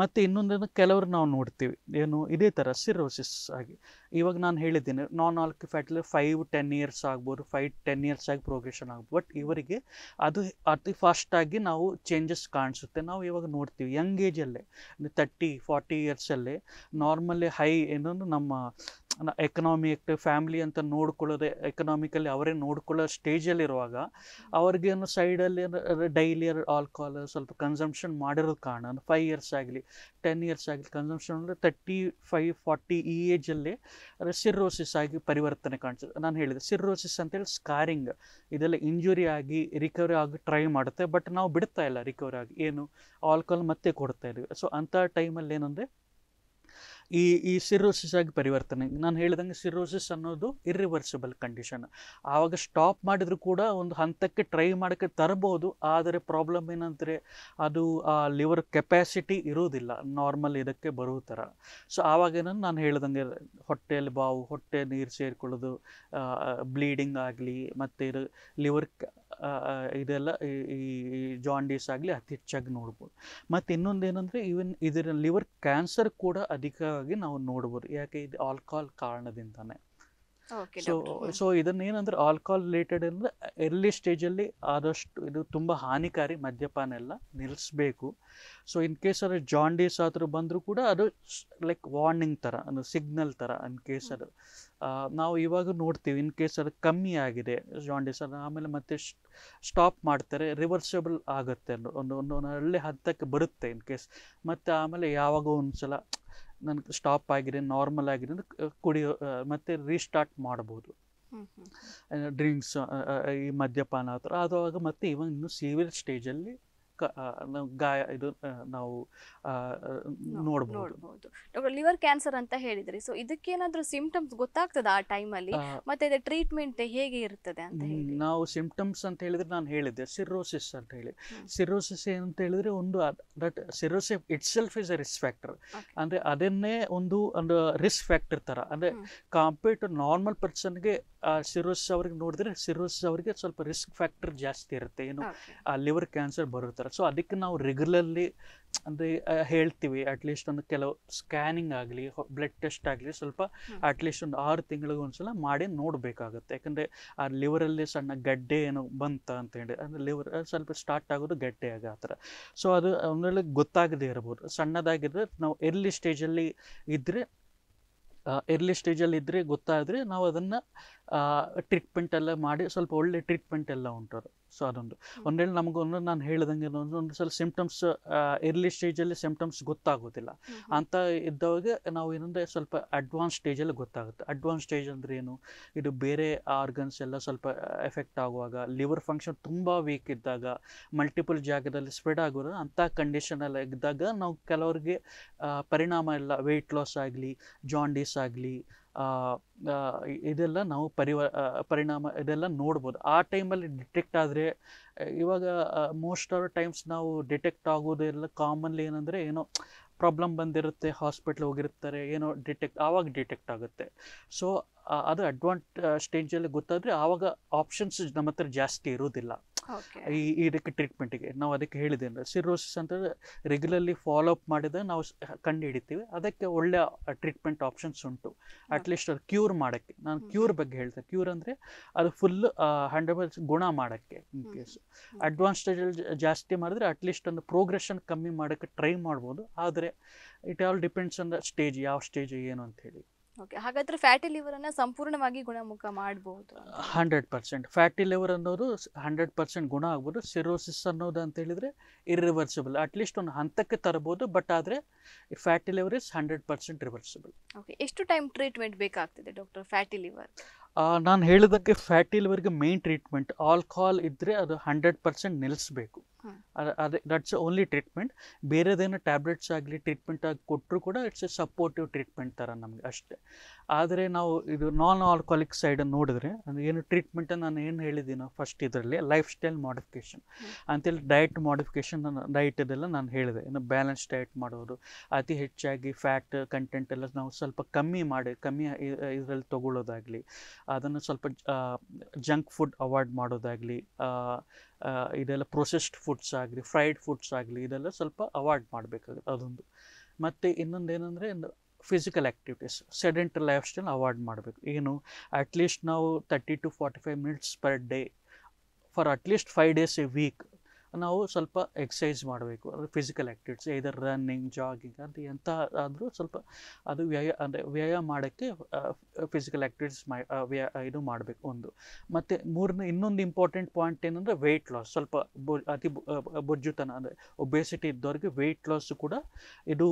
ಮತ್ತು ಇನ್ನೊಂದನ್ನು ಕೆಲವರು ನಾವು ನೋಡ್ತೀವಿ ಏನು ಇದೇ ಥರ ಸಿರೋಸಿಸ್ ಆಗಿ ಇವಾಗ ನಾನು ಹೇಳಿದ್ದೀನಿ ನಾನ್ ಆಲ್ಕ್ ಫ್ಯಾಟ್ಲಿ ಫೈವ್ ಟೆನ್ ಇಯರ್ಸ್ ಆಗ್ಬೋದು ಫೈವ್ ಟೆನ್ ಇಯರ್ಸ್ ಆಗಿ ಪ್ರೋಗ್ರೆಷನ್ ಆಗ್ಬೋದು ಬಟ್ ಇವರಿಗೆ ಅದು ಅತಿ ಫಾಸ್ಟಾಗಿ ನಾವು ಚೇಂಜಸ್ ಕಾಣಿಸುತ್ತೆ ನಾವು ಇವಾಗ ನೋಡ್ತೀವಿ ಯಂಗ್ ಏಜಲ್ಲೇ ತರ್ಟಿ ಫಾರ್ಟಿ ಇಯರ್ಸಲ್ಲೇ ನಾರ್ಮಲಿ ಹೈ ಏನೊಂದು ನಮ್ಮ ಎಕನಾಮಿಕ್ ಫ್ಯಾಮ್ಲಿ ಅಂತ ನೋಡ್ಕೊಳ್ಳೋದೆ ಎಕನಾಮಿಕಲಿ ಅವರೇ ನೋಡ್ಕೊಳ್ಳೋ ಸ್ಟೇಜಲ್ಲಿರುವಾಗ ಅವ್ರಿಗೇನು ಸೈಡಲ್ಲಿ ಡೈಲಿ ಆಲ್ಕೋಹಾಲ್ ಸ್ವಲ್ಪ ಕನ್ಸಂಪ್ಷನ್ ಮಾಡಿರೋದು ಕಾರಣ ಫೈವ್ ಇಯರ್ಸ್ ಆಗಲಿ ಟೆನ್ ಇಯರ್ಸ್ ಆಗಲಿ ಕನ್ಸಂಪ್ಷನ್ ಅಂದರೆ ತರ್ಟಿ ಫೈವ್ ಫಾರ್ಟಿ ಈ ಏಜಲ್ಲಿ ಸಿರ್ರೋಸಿಸ್ ಆಗಿ ಪರಿವರ್ತನೆ ಕಾಣಿಸುತ್ತೆ ನಾನು ಹೇಳಿದೆ ಸಿರ್ರೋಸಿಸ್ ಅಂತೇಳಿ ಸ್ಕಾರಿಂಗ್ ಇದೆಲ್ಲ ಇಂಜುರಿ ಆಗಿ ರಿಕವರಿ ಆಗಿ ಟ್ರೈ ಮಾಡುತ್ತೆ ಬಟ್ ನಾವು ಬಿಡ್ತಾ ಇಲ್ಲ ರಿಕವರಿ ಆಗಿ ಏನು ಆಲ್ಕೋಹಾಲ್ ಮತ್ತೆ ಕೊಡ್ತಾ ಇದ್ದೀವಿ ಸೊ ಅಂಥ ಟೈಮಲ್ಲಿ ಏನಂದರೆ ಈ ಈ ಸಿರೋಸಿಸ್ ಆಗಿ ಪರಿವರ್ತನೆ ನಾನು ಹೇಳಿದಂಗೆ ಸಿರೋಸಿಸ್ ಅನ್ನೋದು ಇರ್ರಿವರ್ಸಿಬಲ್ ಕಂಡೀಷನ್ ಆವಾಗ ಸ್ಟಾಪ್ ಮಾಡಿದರೂ ಕೂಡ ಒಂದು ಹಂತಕ್ಕೆ ಟ್ರೈ ಮಾಡೋಕ್ಕೆ ತರಬಹುದು ಆದರೆ ಪ್ರಾಬ್ಲಮ್ ಏನಂದರೆ ಅದು ಆ ಲಿವರ್ ಕೆಪ್ಯಾಸಿಟಿ ಇರೋದಿಲ್ಲ ನಾರ್ಮಲ್ ಇದಕ್ಕೆ ಬರೋ ಥರ ಸೊ ಆವಾಗೇನೋ ನಾನು ಹೇಳ್ದಂಗೆ ಹೊಟ್ಟೆಯಲ್ಲಿ ಬಾವು ಹೊಟ್ಟೆ ನೀರು ಸೇರಿಕೊಳ್ಳೋದು ಬ್ಲೀಡಿಂಗ್ ಆಗಲಿ ಮತ್ತು ಇದು ಲಿವರ್ ಇದೆಲ್ಲ ಈ ಜಾಂಡೀಸ್ ಆಗಲಿ ಅತಿ ಹೆಚ್ಚಾಗಿ ನೋಡ್ಬೋದು ಮತ್ತು ಏನಂದರೆ ಇವನ್ ಇದರ ಲಿವರ್ ಕ್ಯಾನ್ಸರ್ ಕೂಡ ಅಧಿಕವಾಗಿ ನಾವು ನೋಡ್ಬೋದು ಯಾಕೆ ಇದು ಆಲ್ಕೋಹಾಲ್ ಕಾರಣದಿಂದನೇ ಸೊ ಸೊ ಇದನ್ನ ಏನಂದ್ರೆ ಆಲ್ಕೋಹಾಲ್ ರಿಲೇಟೆಡ್ ಅಂದ್ರೆ ಎರ್ಲಿ ಸ್ಟೇಜಲ್ಲಿ ಆದಷ್ಟು ಇದು ತುಂಬಾ ಹಾನಿಕಾರಿ ಮದ್ಯಪಾನ ಎಲ್ಲ ನಿಲ್ಲಿಸಬೇಕು ಸೊ ಇನ್ ಕೇಸ್ ಅದು ಜಾಂಡೀಸ್ ಆದ್ರೂ ಬಂದರೂ ಕೂಡ ಅದು ಲೈಕ್ ವಾರ್ನಿಂಗ್ ತರ ಅದು ಸಿಗ್ನಲ್ ತರ ಇನ್ ಕೇಸ್ ಅದು ನಾವು ಇವಾಗ ನೋಡ್ತೀವಿ ಇನ್ ಕೇಸ್ ಅದು ಕಮ್ಮಿ ಆಗಿದೆ ಜಾಂಡೀಸ್ ಅದು ಆಮೇಲೆ ಮತ್ತೆ ಸ್ಟಾಪ್ ಮಾಡ್ತಾರೆ ರಿವರ್ಸಬಲ್ ಆಗುತ್ತೆ ಒಂದು ಒಂದು ಒಳ್ಳೆ ಹಂತಕ್ಕೆ ಬರುತ್ತೆ ಇನ್ ಕೇಸ್ ಮತ್ತೆ ಆಮೇಲೆ ಯಾವಾಗ ಒಂದ್ಸಲ ಸಲ ನನಗೆ ಸ್ಟಾಪ್ ಆಗಿದೆ ನಾರ್ಮಲ್ ಆಗಿದೆ ಅಂದರೆ ಕುಡಿಯೋ ಮತ್ತೆ ರೀಸ್ಟಾರ್ಟ್ ಮಾಡ್ಬೋದು ಡ್ರಿಂಕ್ಸ್ ಈ ಮದ್ಯಪಾನ ಆ ಮತ್ತೆ ಇವಾಗ ಇನ್ನು ಸಿವಿಲ್ ಸ್ಟೇಜಲ್ಲಿ ಗಾಯ ನಾವು ನೋಡಬಹುದು ಡಾಕ್ಟರ್ ಲಿವರ್ ಕ್ಯಾನ್ಸರ್ ಅಂತ ಹೇಳಿದ್ರಿ ಸೊ ಇದಕ್ಕೇನಾದ್ರೂ ಸಿಂಪ್ಟಮ್ಸ್ ಗೊತ್ತಾಗ್ತದೆ ಆ ಟೈಮಲ್ಲಿ ಮತ್ತೆ ಟ್ರೀಟ್ಮೆಂಟ್ ಹೇಗೆ ಇರ್ತದೆ ಅಂತ ನಾವು ಸಿಂಪ್ಟಮ್ಸ್ ಅಂತ ಹೇಳಿದ್ರೆ ನಾನು ಹೇಳಿದ್ದೆ ಸಿರೋಸಿಸ್ ಅಂತ ಹೇಳಿ ಸಿರೋಸಿಸ್ ಅಂತ ಹೇಳಿದ್ರೆ ಒಂದು that cirrhosis itself is a risk factor ಅಂದ್ರೆ ಅದನ್ನೇ ಒಂದು ಒಂದು ರಿಸ್ಕ್ ಫ್ಯಾಕ್ಟರ್ ತರ ಅಂದ್ರೆ ಕಾಂಪೇರ್ ಟು ನಾರ್ಮಲ್ ಪರ್ಸನ್ಗೆ ಸಿರೋಸಿಸ್ ಅವ್ರಿಗೆ ನೋಡಿದ್ರೆ ಸಿರೋಸಿಸ್ ಅವರಿಗೆ ಸ್ವಲ್ಪ ರಿಸ್ಕ್ ಫ್ಯಾಕ್ಟರ್ ಜಾಸ್ತಿ ಇರುತ್ತೆ ಏನು ಲಿವರ್ ಕ್ಯಾನ್ಸರ್ ಬರುತ್ತಾರೆ ಸೊ ಅದಕ್ಕೆ ನಾವು ರೆಗ್ಯುಲರ್ಲಿ ಅಂದರೆ ಹೇಳ್ತೀವಿ ಅಟ್ಲೀಸ್ಟ್ ಒಂದು ಕೆಲವು ಸ್ಕ್ಯಾನಿಂಗ್ ಆಗಲಿ ಬ್ಲಡ್ ಟೆಸ್ಟ್ ಆಗಲಿ ಸ್ವಲ್ಪ ಅಟ್ಲೀಸ್ಟ್ ಒಂದು ಆರು ತಿಂಗಳಿಗೆ ಒಂದ್ಸಲ ಮಾಡಿ ನೋಡಬೇಕಾಗುತ್ತೆ ಯಾಕಂದರೆ ಆ ಲಿವರಲ್ಲಿ ಸಣ್ಣ ಗಡ್ಡೆ ಏನು ಬಂತ ಅಂತ ಹೇಳಿ ಅಂದರೆ ಲಿವರ್ ಸ್ವಲ್ಪ ಸ್ಟಾರ್ಟ್ ಆಗೋದು ಗಡ್ಡೆ ಆಗ ಆ ಥರ ಸೊ ಅದು ಒಂದರಲ್ಲಿ ಗೊತ್ತಾಗದೇ ಇರ್ಬೋದು ಸಣ್ಣದಾಗಿದ್ದರೆ ನಾವು ಎರ್ಲಿ ಸ್ಟೇಜಲ್ಲಿ ಇದ್ದರೆ ಎರ್ಲಿ ಸ್ಟೇಜಲ್ಲಿ ಇದ್ದರೆ ಗೊತ್ತಾದರೆ ನಾವು ಅದನ್ನು ಟ್ರೀಟ್ಮೆಂಟ್ ಎಲ್ಲ ಮಾಡಿ ಸ್ವಲ್ಪ ಒಳ್ಳೆ ಟ್ರೀಟ್ಮೆಂಟ್ ಎಲ್ಲ ಉಂಟು ಸೊ ಅದೊಂದು ಒಂದೇಳಿ ನಮಗೊಂದು ನಾನು ಹೇಳ್ದಂಗೆ ಒಂದು ಸ್ವಲ್ಪ ಸಿಂಪ್ಟಮ್ಸ್ ಎರ್ಲಿ ಸ್ಟೇಜಲ್ಲಿ ಸಿಂಪ್ಟಮ್ಸ್ ಗೊತ್ತಾಗೋದಿಲ್ಲ ಅಂತ ಇದ್ದವಾಗ ನಾವು ಏನಂದರೆ ಸ್ವಲ್ಪ ಅಡ್ವಾನ್ಸ್ ಸ್ಟೇಜಲ್ಲಿ ಗೊತ್ತಾಗುತ್ತೆ ಅಡ್ವಾನ್ಸ್ ಸ್ಟೇಜ್ ಅಂದ್ರೆ ಏನು ಇದು ಬೇರೆ ಆರ್ಗನ್ಸ್ ಎಲ್ಲ ಸ್ವಲ್ಪ ಎಫೆಕ್ಟ್ ಆಗುವಾಗ ಲಿವರ್ ಫಂಕ್ಷನ್ ತುಂಬ ವೀಕ್ ಇದ್ದಾಗ ಮಲ್ಟಿಪಲ್ ಜಾಗದಲ್ಲಿ ಸ್ಪ್ರೆಡ್ ಆಗೋದು ಅಂಥ ಎಲ್ಲ ಇದ್ದಾಗ ನಾವು ಕೆಲವರಿಗೆ ಪರಿಣಾಮ ಎಲ್ಲ ವೆಯ್ಟ್ ಲಾಸ್ ಆಗಲಿ ಜಾಂಡೀಸ್ ಆಗಲಿ ಇದೆಲ್ಲ ನಾವು ಪರಿವ ಪರಿಣಾಮ ಇದೆಲ್ಲ ನೋಡ್ಬೋದು ಆ ಟೈಮಲ್ಲಿ ಡಿಟೆಕ್ಟ್ ಆದರೆ ಇವಾಗ ಮೋಸ್ಟ್ ಆಫ್ ಟೈಮ್ಸ್ ನಾವು ಡಿಟೆಕ್ಟ್ ಆಗೋದೆಲ್ಲ ಕಾಮನ್ಲಿ ಏನಂದರೆ ಏನೋ ಪ್ರಾಬ್ಲಮ್ ಬಂದಿರುತ್ತೆ ಹಾಸ್ಪಿಟ್ಲ್ ಹೋಗಿರ್ತಾರೆ ಏನೋ ಡಿಟೆಕ್ಟ್ ಆವಾಗ ಡಿಟೆಕ್ಟ್ ಆಗುತ್ತೆ ಸೊ ಅದು ಅಡ್ವಾಂಟ್ ಸ್ಟೇಜಲ್ಲಿ ಗೊತ್ತಾದರೆ ಆವಾಗ ಆಪ್ಷನ್ಸ್ ನಮ್ಮ ಹತ್ರ ಜಾಸ್ತಿ ಇರೋದಿಲ್ಲ ಈ ಇದಕ್ಕೆ ಟ್ರೀಟ್ಮೆಂಟಿಗೆ ನಾವು ಅದಕ್ಕೆ ಅಂದರೆ ಸಿರೋಸಿಸ್ ಅಂತ ರೆಗ್ಯುಲರ್ಲಿ ಫಾಲೋ ಅಪ್ ಮಾಡಿದ್ರೆ ನಾವು ಕಂಡು ಹಿಡಿತೀವಿ ಅದಕ್ಕೆ ಒಳ್ಳೆ ಟ್ರೀಟ್ಮೆಂಟ್ ಆಪ್ಷನ್ಸ್ ಉಂಟು ಅಟ್ಲೀಸ್ಟ್ ಅದು ಕ್ಯೂರ್ ಮಾಡೋಕ್ಕೆ ನಾನು ಕ್ಯೂರ್ ಬಗ್ಗೆ ಹೇಳ್ತೇನೆ ಕ್ಯೂರ್ ಅಂದರೆ ಅದು ಫುಲ್ ಹಂಡ್ರೆಡ್ ಪರ್ಸೆಂಟ್ ಗುಣ ಮಾಡೋಕ್ಕೆ ಇನ್ ಕೇಸ್ ಅಡ್ವಾನ್ಸ್ ಸ್ಟೇಜಲ್ಲಿ ಜಾಸ್ತಿ ಮಾಡಿದ್ರೆ ಅಟ್ಲೀಸ್ಟ್ ಒಂದು ಪ್ರೋಗ್ರೆಷನ್ ಕಮ್ಮಿ ಮಾಡೋಕ್ಕೆ ಟ್ರೈ ಮಾಡ್ಬೋದು ಆದರೆ it all depends on the stage ಯಾವ ಸ್ಟೇಜ್ ಏನು ಅಂತ ಹೇಳಿ ಓಕೆ ಹಾಗಾದ್ರೆ ಫ್ಯಾಟಿ ಲಿವರ್ ಅನ್ನ ಸಂಪೂರ್ಣವಾಗಿ ಗುಣಮುಖ ಮಾಡಬಹುದು ಹಂಡ್ರೆಡ್ ಪರ್ಸೆಂಟ್ ಫ್ಯಾಟಿ ಲಿವರ್ ಅನ್ನೋದು ಹಂಡ್ರೆಡ್ ಪರ್ಸೆಂಟ್ ಗುಣ ಆಗ್ಬೋದು ಸಿರೋಸಿಸ್ ಅನ್ನೋದು ಅಂತ ಹೇಳಿದ್ರೆ ಇರ್ರಿವರ್ಸಿಬಲ್ ಲೀಸ್ಟ್ ಒಂದು ಹಂತಕ್ಕೆ ತರಬಹುದು ಬಟ್ ಆದರೆ fatty liver is hundred percent reversible okay ಎಷ್ಟು ಟೈಮ್ ಟ್ರೀಟ್ಮೆಂಟ್ ಬೇಕಾಗ್ತದೆ ಡಾಕ್ಟರ್ ಫ್ಯಾಟಿ ಲಿವರ್ ನಾನು ಹೇಳಿದಕ್ಕೆ ಫ್ಯಾಟಿ ಲಿವರ್ಗೆ ಮೇನ್ ಟ್ರೀಟ್ಮೆಂಟ್ ಆಲ್ಕೋಹಾಲ್ ಇದ್ದರೆ ಅದು ಹಂಡ್ರೆಡ್ ಪರ್ಸೆಂಟ್ ನಿಲ್ಲಿಸಬೇಕು ಅದೇ ದಟ್ಸ್ ಓನ್ಲಿ ಟ್ರೀಟ್ಮೆಂಟ್ ಬೇರೆದೇನೋ ಟ್ಯಾಬ್ಲೆಟ್ಸ್ ಆಗಲಿ ಟ್ರೀಟ್ಮೆಂಟ್ ಆಗಿ ಕೊಟ್ಟರು ಕೂಡ ಇಟ್ಸ್ ಎ ಸಪೋರ್ಟಿವ್ ಟ್ರೀಟ್ಮೆಂಟ್ ಥರ ನಮಗೆ ಅಷ್ಟೇ ಆದರೆ ನಾವು ಇದು ನಾನ್ ಆಲ್ಕೋಹಾಲಿಕ್ ಸೈಡ್ ನೋಡಿದ್ರೆ ಏನು ಟ್ರೀಟ್ಮೆಂಟ್ ನಾನು ಏನು ಹೇಳಿದ್ದೀನೋ ಫಸ್ಟ್ ಇದರಲ್ಲಿ ಲೈಫ್ ಸ್ಟೈಲ್ ಮಾಡಿಫಿಕೇಶನ್ ಅಂತೇಳಿ ಡಯಟ್ ಮಾಡಿಫಿಕೇಶನ್ ಡಯಟ್ ಇದೆಲ್ಲ ನಾನು ಹೇಳಿದೆ ಇನ್ನು ಬ್ಯಾಲೆನ್ಸ್ ಡಯಟ್ ಮಾಡೋದು ಅತಿ ಹೆಚ್ಚಾಗಿ ಫ್ಯಾಟ್ ಕಂಟೆಂಟ್ ಎಲ್ಲ ನಾವು ಸ್ವಲ್ಪ ಕಮ್ಮಿ ಮಾಡಿ ಕಮ್ಮಿ ಇದರಲ್ಲಿ ತಗೊಳ್ಳೋದಾಗ್ಲಿ ಅದನ್ನು ಸ್ವಲ್ಪ ಜಂಕ್ ಫುಡ್ ಅವಾಯ್ಡ್ ಮಾಡೋದಾಗಲಿ ಇದೆಲ್ಲ ಪ್ರೊಸೆಸ್ಡ್ ಫುಡ್ಸ್ ಆಗಲಿ ಫ್ರೈಡ್ ಫುಡ್ಸ್ ಆಗಲಿ ಇದೆಲ್ಲ ಸ್ವಲ್ಪ ಅವಾಯ್ಡ್ ಮಾಡಬೇಕಾಗುತ್ತೆ ಅದೊಂದು ಮತ್ತು ಇನ್ನೊಂದು ಏನಂದರೆ ಒಂದು physical activities sedentary lifestyle avoid ಮಾಡಬೇಕು ಏನು ಅಟ್ಲೀಸ್ಟ್ ನಾವು thirty to forty five minutes per day for at least five days a week ನಾವು ಸ್ವಲ್ಪ ಎಕ್ಸಸೈಸ್ ಮಾಡಬೇಕು ಅಂದರೆ ಫಿಸಿಕಲ್ ಆ್ಯಕ್ಟಿವಿಟೀಸ್ ಇದರ ರನ್ನಿಂಗ್ ಜಾಗಿಂಗ್ ಅಂತ ಎಂಥ ಆದರೂ ಸ್ವಲ್ಪ ಅದು ವ್ಯಯ ಅಂದರೆ ವ್ಯಯ ಮಾಡೋಕ್ಕೆ ಫಿಸಿಕಲ್ ಆ್ಯಕ್ಟಿವಿಟೀಸ್ ಮೈ ವ್ಯ ಇದು ಮಾಡಬೇಕು ಒಂದು ಮತ್ತು ಮೂರನೇ ಇನ್ನೊಂದು ಇಂಪಾರ್ಟೆಂಟ್ ಪಾಯಿಂಟ್ ಏನಂದರೆ ವೆಯ್ಟ್ ಲಾಸ್ ಸ್ವಲ್ಪ ಬೊ ಅತಿ ಬೊಜ್ಜುತನ ಅಂದರೆ ಒಬೆಸಿಟಿ ಇದ್ದವ್ರಿಗೆ ವೆಯ್ಟ್ ಲಾಸ್ ಕೂಡ ಇದು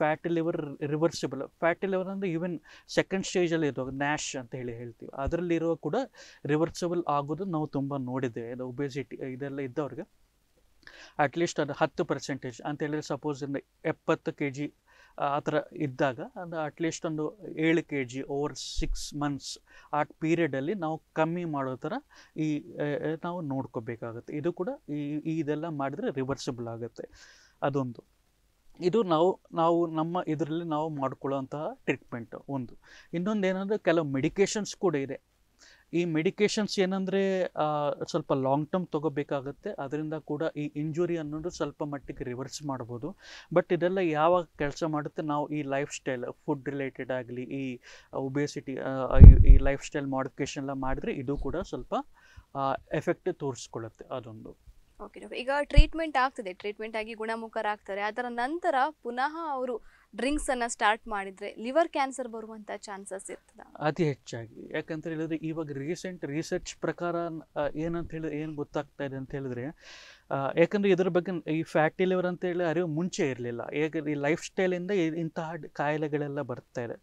fatty liver reversible fatty liver ಅಂದರೆ ಈವನ್ ಸೆಕೆಂಡ್ ಸ್ಟೇಜಲ್ಲಿ ಇರೋ ನ್ಯಾಶ್ ಅಂತ ಹೇಳಿ ಹೇಳ್ತೀವಿ ಅದರಲ್ಲಿರುವ ಕೂಡ ರಿವರ್ಸಿಬಲ್ ಆಗೋದು ನಾವು ತುಂಬ ನೋಡಿದ್ದೇವೆ ಅದು ಒಬೆಸಿಟಿ ಇದೆಲ್ಲ ಇದ್ದವ್ರಿಗೆ ಅಟ್ಲೀಸ್ಟ್ ಅದು ಹತ್ತು ಪರ್ಸೆಂಟೇಜ್ ಹೇಳಿದ್ರೆ ಸಪೋಸ್ ಇಂದ ಎಪ್ಪತ್ತು ಕೆ ಜಿ ಆ ಥರ ಇದ್ದಾಗ ಅದು ಅಟ್ಲೀಸ್ಟ್ ಒಂದು ಏಳು K G over six months ಆ ಪೀರಿಯಡಲ್ಲಿ ನಾವು ಕಮ್ಮಿ ಮಾಡೋ ಥರ ಈ ನಾವು ನೋಡ್ಕೋಬೇಕಾಗುತ್ತೆ ಇದು ಕೂಡ ಈ ಇದೆಲ್ಲ ಮಾಡಿದರೆ ರಿವರ್ಸಿಬಲ್ ಆಗುತ್ತೆ ಅದೊಂದು ಇದು ನಾವು ನಾವು ನಮ್ಮ ಇದರಲ್ಲಿ ನಾವು ಮಾಡ್ಕೊಳ್ಳೋಂತಹ ಟ್ರೀಟ್ಮೆಂಟು ಒಂದು ಇನ್ನೊಂದು ಏನಂದರೆ ಕೆಲವು ಮೆಡಿಕೇಶನ್ಸ್ ಕೂಡ ಇದೆ ಈ ಮೆಡಿಕೇಶನ್ಸ್ ಏನಂದ್ರೆ ಸ್ವಲ್ಪ ಲಾಂಗ್ ಟರ್ಮ್ ತಗೋಬೇಕಾಗುತ್ತೆ ಅದರಿಂದ ಕೂಡ ಈ ಇಂಜುರಿ ಅನ್ನೋದು ಸ್ವಲ್ಪ ಮಟ್ಟಿಗೆ ರಿವರ್ಸ್ ಮಾಡ್ಬೋದು ಬಟ್ ಇದೆಲ್ಲ ಯಾವಾಗ ಕೆಲಸ ಮಾಡುತ್ತೆ ನಾವು ಈ ಲೈಫ್ ಸ್ಟೈಲ್ ಫುಡ್ ರಿಲೇಟೆಡ್ ಆಗಲಿ ಈ ಒಬೇಸಿಟಿ ಈ ಲೈಫ್ ಸ್ಟೈಲ್ ಮಾಡಿಫಿಕೇಶನ್ ಎಲ್ಲ ಮಾಡಿದ್ರೆ ಇದು ಕೂಡ ಸ್ವಲ್ಪ ಎಫೆಕ್ಟ್ ತೋರಿಸ್ಕೊಳ್ಳುತ್ತೆ ಅದೊಂದು ಓಕೆ ಈಗ ಟ್ರೀಟ್ಮೆಂಟ್ ಆಗ್ತದೆ ಟ್ರೀಟ್ಮೆಂಟ್ ಆಗಿ ಗುಣಮುಖರಾಗ್ತಾರೆ ಅದರ ನಂತರ ಪುನಃ ಅವರು ಡ್ರಿಂಕ್ಸ್ ಅನ್ನ ಸ್ಟಾರ್ಟ್ ಮಾಡಿದ್ರೆ ಲಿವರ್ ಕ್ಯಾನ್ಸರ್ ಬರುವಂತ ಚಾನ್ಸಸ್ ಇರ್ತದ ಅತಿ ಹೆಚ್ಚಾಗಿ ಯಾಕಂತ ಹೇಳಿದ್ರೆ ಇವಾಗ ರೀಸೆಂಟ್ ರಿಸರ್ಚ್ ಪ್ರಕಾರ ಏನಂತ ಹೇಳಿದ್ರೆ ಏನು ಗೊತ್ತಾಗ್ತಾ ಇದೆ ಅಂತ ಹೇಳಿದ್ರೆ ಯಾಕಂದ್ರೆ ಇದ್ರ ಬಗ್ಗೆ ಈ ಫ್ಯಾಟಿ ಲಿವರ್ ಅಂತ ಹೇಳಿ ಅರಿವು ಮುಂಚೆ ಇರಲಿಲ್ಲ ಯಾಕಂದ್ರೆ ಈ ಲೈಫ್ ಸ್ಟೈಲಿಂದ ಇಂತಹ ಕಾಯಿಲೆಗಳೆಲ್ಲ ಬರ್ತಾ ಇದೆ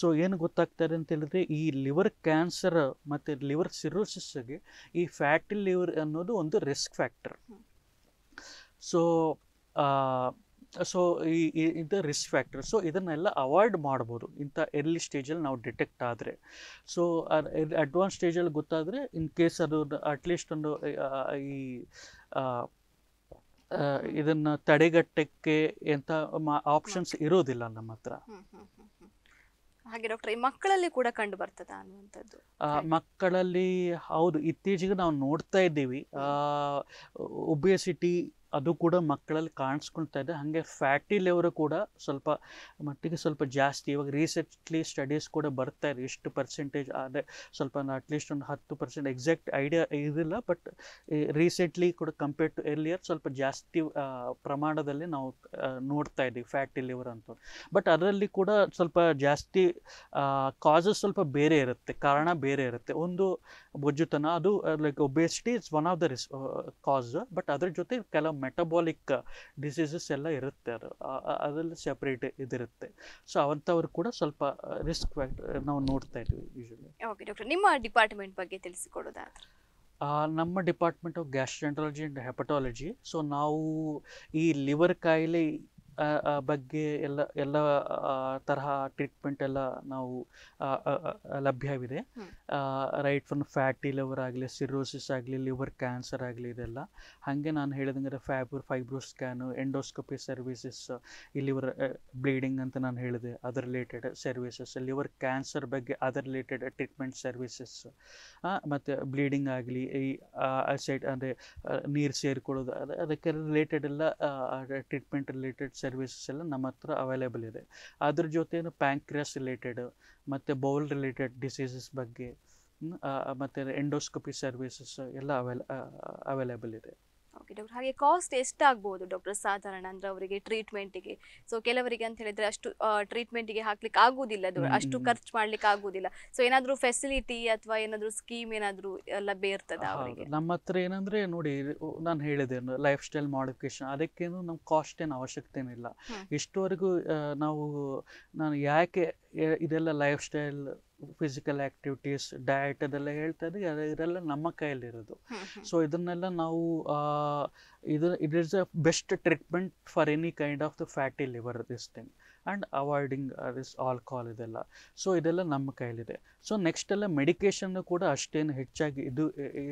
ಸೊ ಏನು ಗೊತ್ತಾಗ್ತಾ ಇದೆ ಅಂತ ಹೇಳಿದ್ರೆ ಈ ಲಿವರ್ ಕ್ಯಾನ್ಸರ್ ಮತ್ತೆ ಲಿವರ್ ಸಿರೋಸಿಸ್ಗೆ ಈ ಫ್ಯಾಟಿ ಲಿವರ್ ಅನ್ನೋದು ಒಂದು ರಿಸ್ಕ್ ಫ್ಯಾಕ್ಟರ್ ಸೊ ಸೊ ಈ ಇದು ರಿಸ್ಕ್ ಫ್ಯಾಕ್ಟರ್ ಸೊ ಇದನ್ನೆಲ್ಲ ಅವಾಯ್ಡ್ ಮಾಡ್ಬೋದು ಇಂಥ ಎರ್ಲಿ ಸ್ಟೇಜಲ್ಲಿ ನಾವು ಡಿಟೆಕ್ಟ್ ಆದರೆ ಸೊ ಅಡ್ವಾನ್ಸ್ ಸ್ಟೇಜಲ್ಲಿ ಗೊತ್ತಾದರೆ ಇನ್ ಕೇಸ್ ಅದು ಅಟ್ಲೀಸ್ಟ್ ಒಂದು ಈ ಇದನ್ನು ತಡೆಗಟ್ಟಕ್ಕೆ ಎಂಥ ಆಪ್ಷನ್ಸ್ ಇರೋದಿಲ್ಲ ನಮ್ಮ ಹತ್ರ ಹಾಗೆ ಡಾಕ್ಟರ್ ಮಕ್ಕಳಲ್ಲಿ ಕೂಡ ಕಂಡು ಬರ್ತದ ಅನ್ನುವಂಥದ್ದು ಮಕ್ಕಳಲ್ಲಿ ಹೌದು ಇತ್ತೀಚೆಗೆ ನಾವು ನೋಡ್ತಾ ಇದ್ದೀವಿ ಒಬಿಯಸಿಟಿ ಅದು ಕೂಡ ಮಕ್ಕಳಲ್ಲಿ ಕಾಣಿಸ್ಕೊಳ್ತಾ ಇದೆ ಹಾಗೆ ಫ್ಯಾಟಿ ಲೆವರ್ ಕೂಡ ಸ್ವಲ್ಪ ಮಟ್ಟಿಗೆ ಸ್ವಲ್ಪ ಜಾಸ್ತಿ ಇವಾಗ ರೀಸೆಂಟ್ಲಿ ಸ್ಟಡೀಸ್ ಕೂಡ ಬರ್ತಾ ಇದೆ ಎಷ್ಟು ಪರ್ಸೆಂಟೇಜ್ ಆದರೆ ಸ್ವಲ್ಪ ಅಟ್ಲೀಸ್ಟ್ ಒಂದು ಹತ್ತು ಪರ್ಸೆಂಟ್ ಎಕ್ಸಾಕ್ಟ್ ಐಡಿಯಾ ಇದಿಲ್ಲ ಬಟ್ ರೀಸೆಂಟ್ಲಿ ಕೂಡ ಕಂಪೇರ್ ಟು ಎರ್ಲಿಯರ್ ಸ್ವಲ್ಪ ಜಾಸ್ತಿ ಪ್ರಮಾಣದಲ್ಲಿ ನಾವು ನೋಡ್ತಾ ಇದ್ದೀವಿ ಫ್ಯಾಟಿ ಲಿವರ್ ಅಂತ ಬಟ್ ಅದರಲ್ಲಿ ಕೂಡ ಸ್ವಲ್ಪ ಜಾಸ್ತಿ ಕಾಸಸ್ ಸ್ವಲ್ಪ ಬೇರೆ ಇರುತ್ತೆ ಕಾರಣ ಬೇರೆ ಇರುತ್ತೆ ಒಂದು ಬೊಜ್ಜುತನ ಅದು like obesity is one of the risk cause but ಅದ್ರ ಜೊತೆ ಕೆಲವು ಮೆಟಬಾಲಿಕ್ ಡಿಸೀಸಸ್ ಎಲ್ಲ ಇರುತ್ತೆ ಅದು ಅದರಲ್ಲಿ ಸೆಪ್ರೇಟ್ ಇದಿರುತ್ತೆ ಸೊ ಅವಂಥವ್ರು ಕೂಡ ಸ್ವಲ್ಪ ರಿಸ್ಕ್ ನಾವು ನೋಡ್ತಾ ಇದ್ವಿ ಯೂಶಲಿ ಓಕೆ ಡಾಕ್ಟರ್ ನಿಮ್ಮ ಡಿಪಾರ್ಟ್ಮೆಂಟ್ ಬಗ್ಗೆ ತಿಳಿಸಿಕೊಡೋದಾದ್ರೆ ನಮ್ಮ department of gastroenterology and hepatology so ನಾವು ಈ ಲಿವರ್ ಕಾಯಿಲೆ ಬಗ್ಗೆ ಎಲ್ಲ ಎಲ್ಲ ತರಹ ಟ್ರೀಟ್ಮೆಂಟ್ ಎಲ್ಲ ನಾವು ಲಭ್ಯವಿದೆ ರೈಟ್ ಫ್ರಮ್ ಫ್ಯಾಟಿ ಲಿವರ್ ಆಗಲಿ ಸಿರೋಸಿಸ್ ಆಗಲಿ ಲಿವರ್ ಕ್ಯಾನ್ಸರ್ ಆಗಲಿ ಇದೆಲ್ಲ ಹಾಗೆ ನಾನು ಹೇಳಿದಂಗೆ ಫ್ಯಾಬ್ರ್ fibro scan endoscopy services liver bleeding ಅಂತ ನಾನು ಹೇಳಿದೆ other related services liver cancer ಬಗ್ಗೆ ಅದರ್ ರಿಲೇಟೆಡ್ ಟ್ರೀಟ್ಮೆಂಟ್ ಸರ್ವಿಸಸ್ ಮತ್ತು ಬ್ಲೀಡಿಂಗ್ ಆಗಲಿ ಈ ಸೈಡ್ ಅಂದರೆ ನೀರು ಸೇರಿಕೊಳ್ಳೋದು ಅದಕ್ಕೆ ರಿಲೇಟೆಡ್ ಎಲ್ಲ ಟ್ರೀಟ್ಮೆಂಟ್ ರಿಲೇಟೆಡ್ ಸರ್ವಿಸಸ್ ಎಲ್ಲ ನಮ್ಮ ಹತ್ರ ಅವೈಲೇಬಲ್ ಇದೆ ಅದ್ರ ಜೊತೆಯೂ ಪ್ಯಾಂಕ್ರಿಯಾಸ್ ರಿಲೇಟೆಡ್ ಮತ್ತು ಬೌಲ್ ರಿಲೇಟೆಡ್ ಡಿಸೀಸಸ್ ಬಗ್ಗೆ ಮತ್ತು ಎಂಡೋಸ್ಕೋಪಿ ಸರ್ವಿಸಸ್ ಎಲ್ಲ ಅವೈಲ್ ಅವೈಲೇಬಲ್ ಇದೆ ಓಕೆ ಡಾಕ್ಟರ್ ಹಾಗೆ ಕಾಸ್ಟ್ ಎಷ್ಟಾಗ್ಬೋದು ಡಾಕ್ಟರ್ ಸಾಧಾರಣ ಅಂದ್ರೆ ಅವರಿಗೆ ಟ್ರೀಟ್ಮೆಂಟಿಗೆ ಸೊ ಕೆಲವರಿಗೆ ಅಂತ ಹೇಳಿದ್ರೆ ಅಷ್ಟು ಟ್ರೀಟ್ಮೆಂಟಿಗೆ ಹಾಕ್ಲಿಕ್ಕೆ ಆಗುದಿಲ್ಲ ಅಷ್ಟು ಖರ್ಚು ಮಾಡ್ಲಿಕ್ಕೆ ಆಗುದಿಲ್ಲ ಸೊ ಏನಾದ್ರೂ ಫೆಸಿಲಿಟಿ ಅಥವಾ ಏನಾದ್ರೂ ಸ್ಕೀಮ್ ಏನಾದ್ರೂ ಲಭ್ಯ ಇರ್ತದ ಅವರಿಗೆ ನಮ್ಮ ಹತ್ರ ಏನಂದ್ರೆ ನೋಡಿ ನಾನು ಹೇಳಿದೆ ಲೈಫ್ ಸ್ಟೈಲ್ ಮಾಡಿಫಿಕೇಶನ್ ಅದಕ್ಕೇನು ನಮ್ಮ ಕಾಸ್ಟ್ ಏನು ಅವಶ್ಯಕತೆ ಇಲ್ಲ ನಾವು ನಾನು ಯಾಕೆ ಇದೆಲ್ಲ lifestyle physical activities diet ಅದೆಲ್ಲ ಹೇಳ್ತಾ ಇದ್ದೀವಿ ಇದೆಲ್ಲ ನಮ್ಮ ಕೈಯಲ್ಲಿರೋದು ಸೊ ಇದನ್ನೆಲ್ಲ ನಾವು ಇದು it is a best treatment for any kind of the fatty liver this thing and avoiding this alcohol ಇದೆಲ್ಲ ಸೊ ಇದೆಲ್ಲ ನಮ್ಮ ಕೈಲಿದೆ ಸೊ ಎಲ್ಲ ಮೆಡಿಕೇಷನ್ ಕೂಡ ಅಷ್ಟೇನು ಹೆಚ್ಚಾಗಿ ಇದು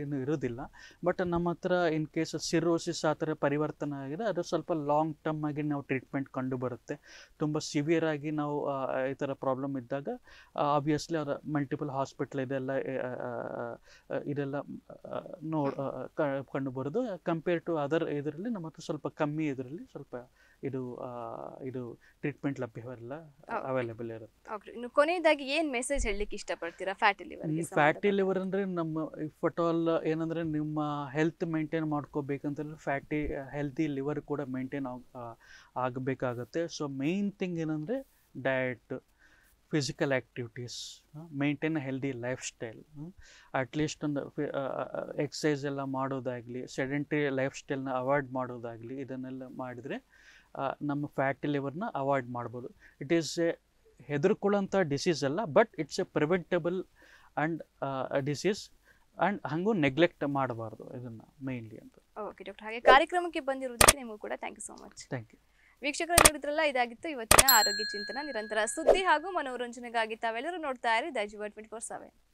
ಏನು ಇರೋದಿಲ್ಲ ಬಟ್ ನಮ್ಮ ಹತ್ರ ಇನ್ ಕೇಸ್ ಸಿರೋಸಿಸ್ ಆ ಥರ ಪರಿವರ್ತನೆ ಆಗಿದೆ ಅದು ಸ್ವಲ್ಪ ಲಾಂಗ್ ಟರ್ಮ್ ಆಗಿ ನಾವು ಟ್ರೀಟ್ಮೆಂಟ್ ಕಂಡು ಬರುತ್ತೆ ತುಂಬ ಸಿವಿಯರ್ ಆಗಿ ನಾವು ಈ ಥರ ಪ್ರಾಬ್ಲಮ್ ಇದ್ದಾಗ ಆಬ್ವಿಯಸ್ಲಿ ಅವರ ಮಲ್ಟಿಪಲ್ ಹಾಸ್ಪಿಟ್ಲ್ ಇದೆಲ್ಲ ಇದೆಲ್ಲ ನೋಡ್ ಕಂಡು ಬರೋದು ಕಂಪೇರ್ ಟು ಅದರ್ ಇದರಲ್ಲಿ ನಮ್ಮ ಹತ್ರ ಸ್ವಲ್ಪ ಕಮ್ಮಿ ಇದರಲ್ಲಿ ಸ್ವಲ್ಪ ಇದು ಇದು ಟ್ರೀಟ್ಮೆಂಟ್ ಲಭ್ಯವಿಲ್ಲ ಅವೈಲೇಬಲ್ ಇರುತ್ತೆ ಕೊನೆಯದಾಗಿ ಏನು ಮೆಸೇಜ್ ಹೇಳಲಿಕ್ಕೆ ಇಷ್ಟ ಪಡ್ತೀರಾ ಫ್ಯಾಟಿ ಲಿವರ್ ಈ ಫ್ಯಾಟಿ ಲಿವರ್ ಅಂದರೆ ನಮ್ಮ ಫೋಟೋಲ್ ಏನಂದ್ರೆ ಏನಂದರೆ ನಿಮ್ಮ ಹೆಲ್ತ್ ಮೇಂಟೈನ್ ಮಾಡ್ಕೋಬೇಕಂತಂದ್ರೆ ಫ್ಯಾಟಿ ಹೆಲ್ತಿ ಲಿವರ್ ಕೂಡ ಮೇಂಟೈನ್ ಆಗಬೇಕಾಗತ್ತೆ ಸೊ ಮೇನ್ ಥಿಂಗ್ ಏನಂದರೆ diet physical activities maintain healthy lifestyle at least ಒಂದು ಎಕ್ಸಸೈಸ್ ಎಲ್ಲ ಮಾಡೋದಾಗಲಿ ಸೆಡೆಂಟ್ರಿ ಲೈಫ್ ಸ್ಟೈಲ್ನ ಅವಾಯ್ಡ್ ಮಾಡೋದಾಗಲಿ ಇದನ್ನೆಲ್ಲ ಮಾಡಿದರೆ ನಮ್ಮ ಫ್ಯಾಟಿ ಲಿವರ್ನ ಅವಾಯ್ಡ್ ಮಾಡ್ಬೋದು ಇಟ್ ಈಸ್ ಎ ಹೆದರ್ಕೊಳ್ಳೋಂಥ ಡಿಸೀಸ್ ಅಲ್ಲ but it's a preventable and disease and ಹಂಗೂ ನೆಗ್ಲೆಕ್ಟ್ ಮಾಡಬಾರ್ದು ಇದನ್ನು ಮೇನ್ಲಿ ಅಂತ ಓಕೆ ಡಾಕ್ಟರ್ ಹಾಗೆ ಕಾರ್ಯಕ್ರಮಕ್ಕೆ ಬಂದಿರೋದಕ್ಕೆ ನಿಮಗೂ ಕೂಡ thank you so much thank you ವೀಕ್ಷಕರು ನೋಡಿದ್ರಲ್ಲ ಇದಾಗಿತ್ತು ಇವತ್ತಿನ ಆರೋಗ್ಯ ಚಿಂತನ ನಿರಂತರ ಸುದ್ದಿ ಹಾಗೂ ಮನೋರಂಜನೆಗಾಗಿ ತಾವೆಲ್ಲರೂ ನೋಡ್ತಾ ಇರಿ ದೈಜು ಟ್ವೆಂಟಿ ಫೋರ್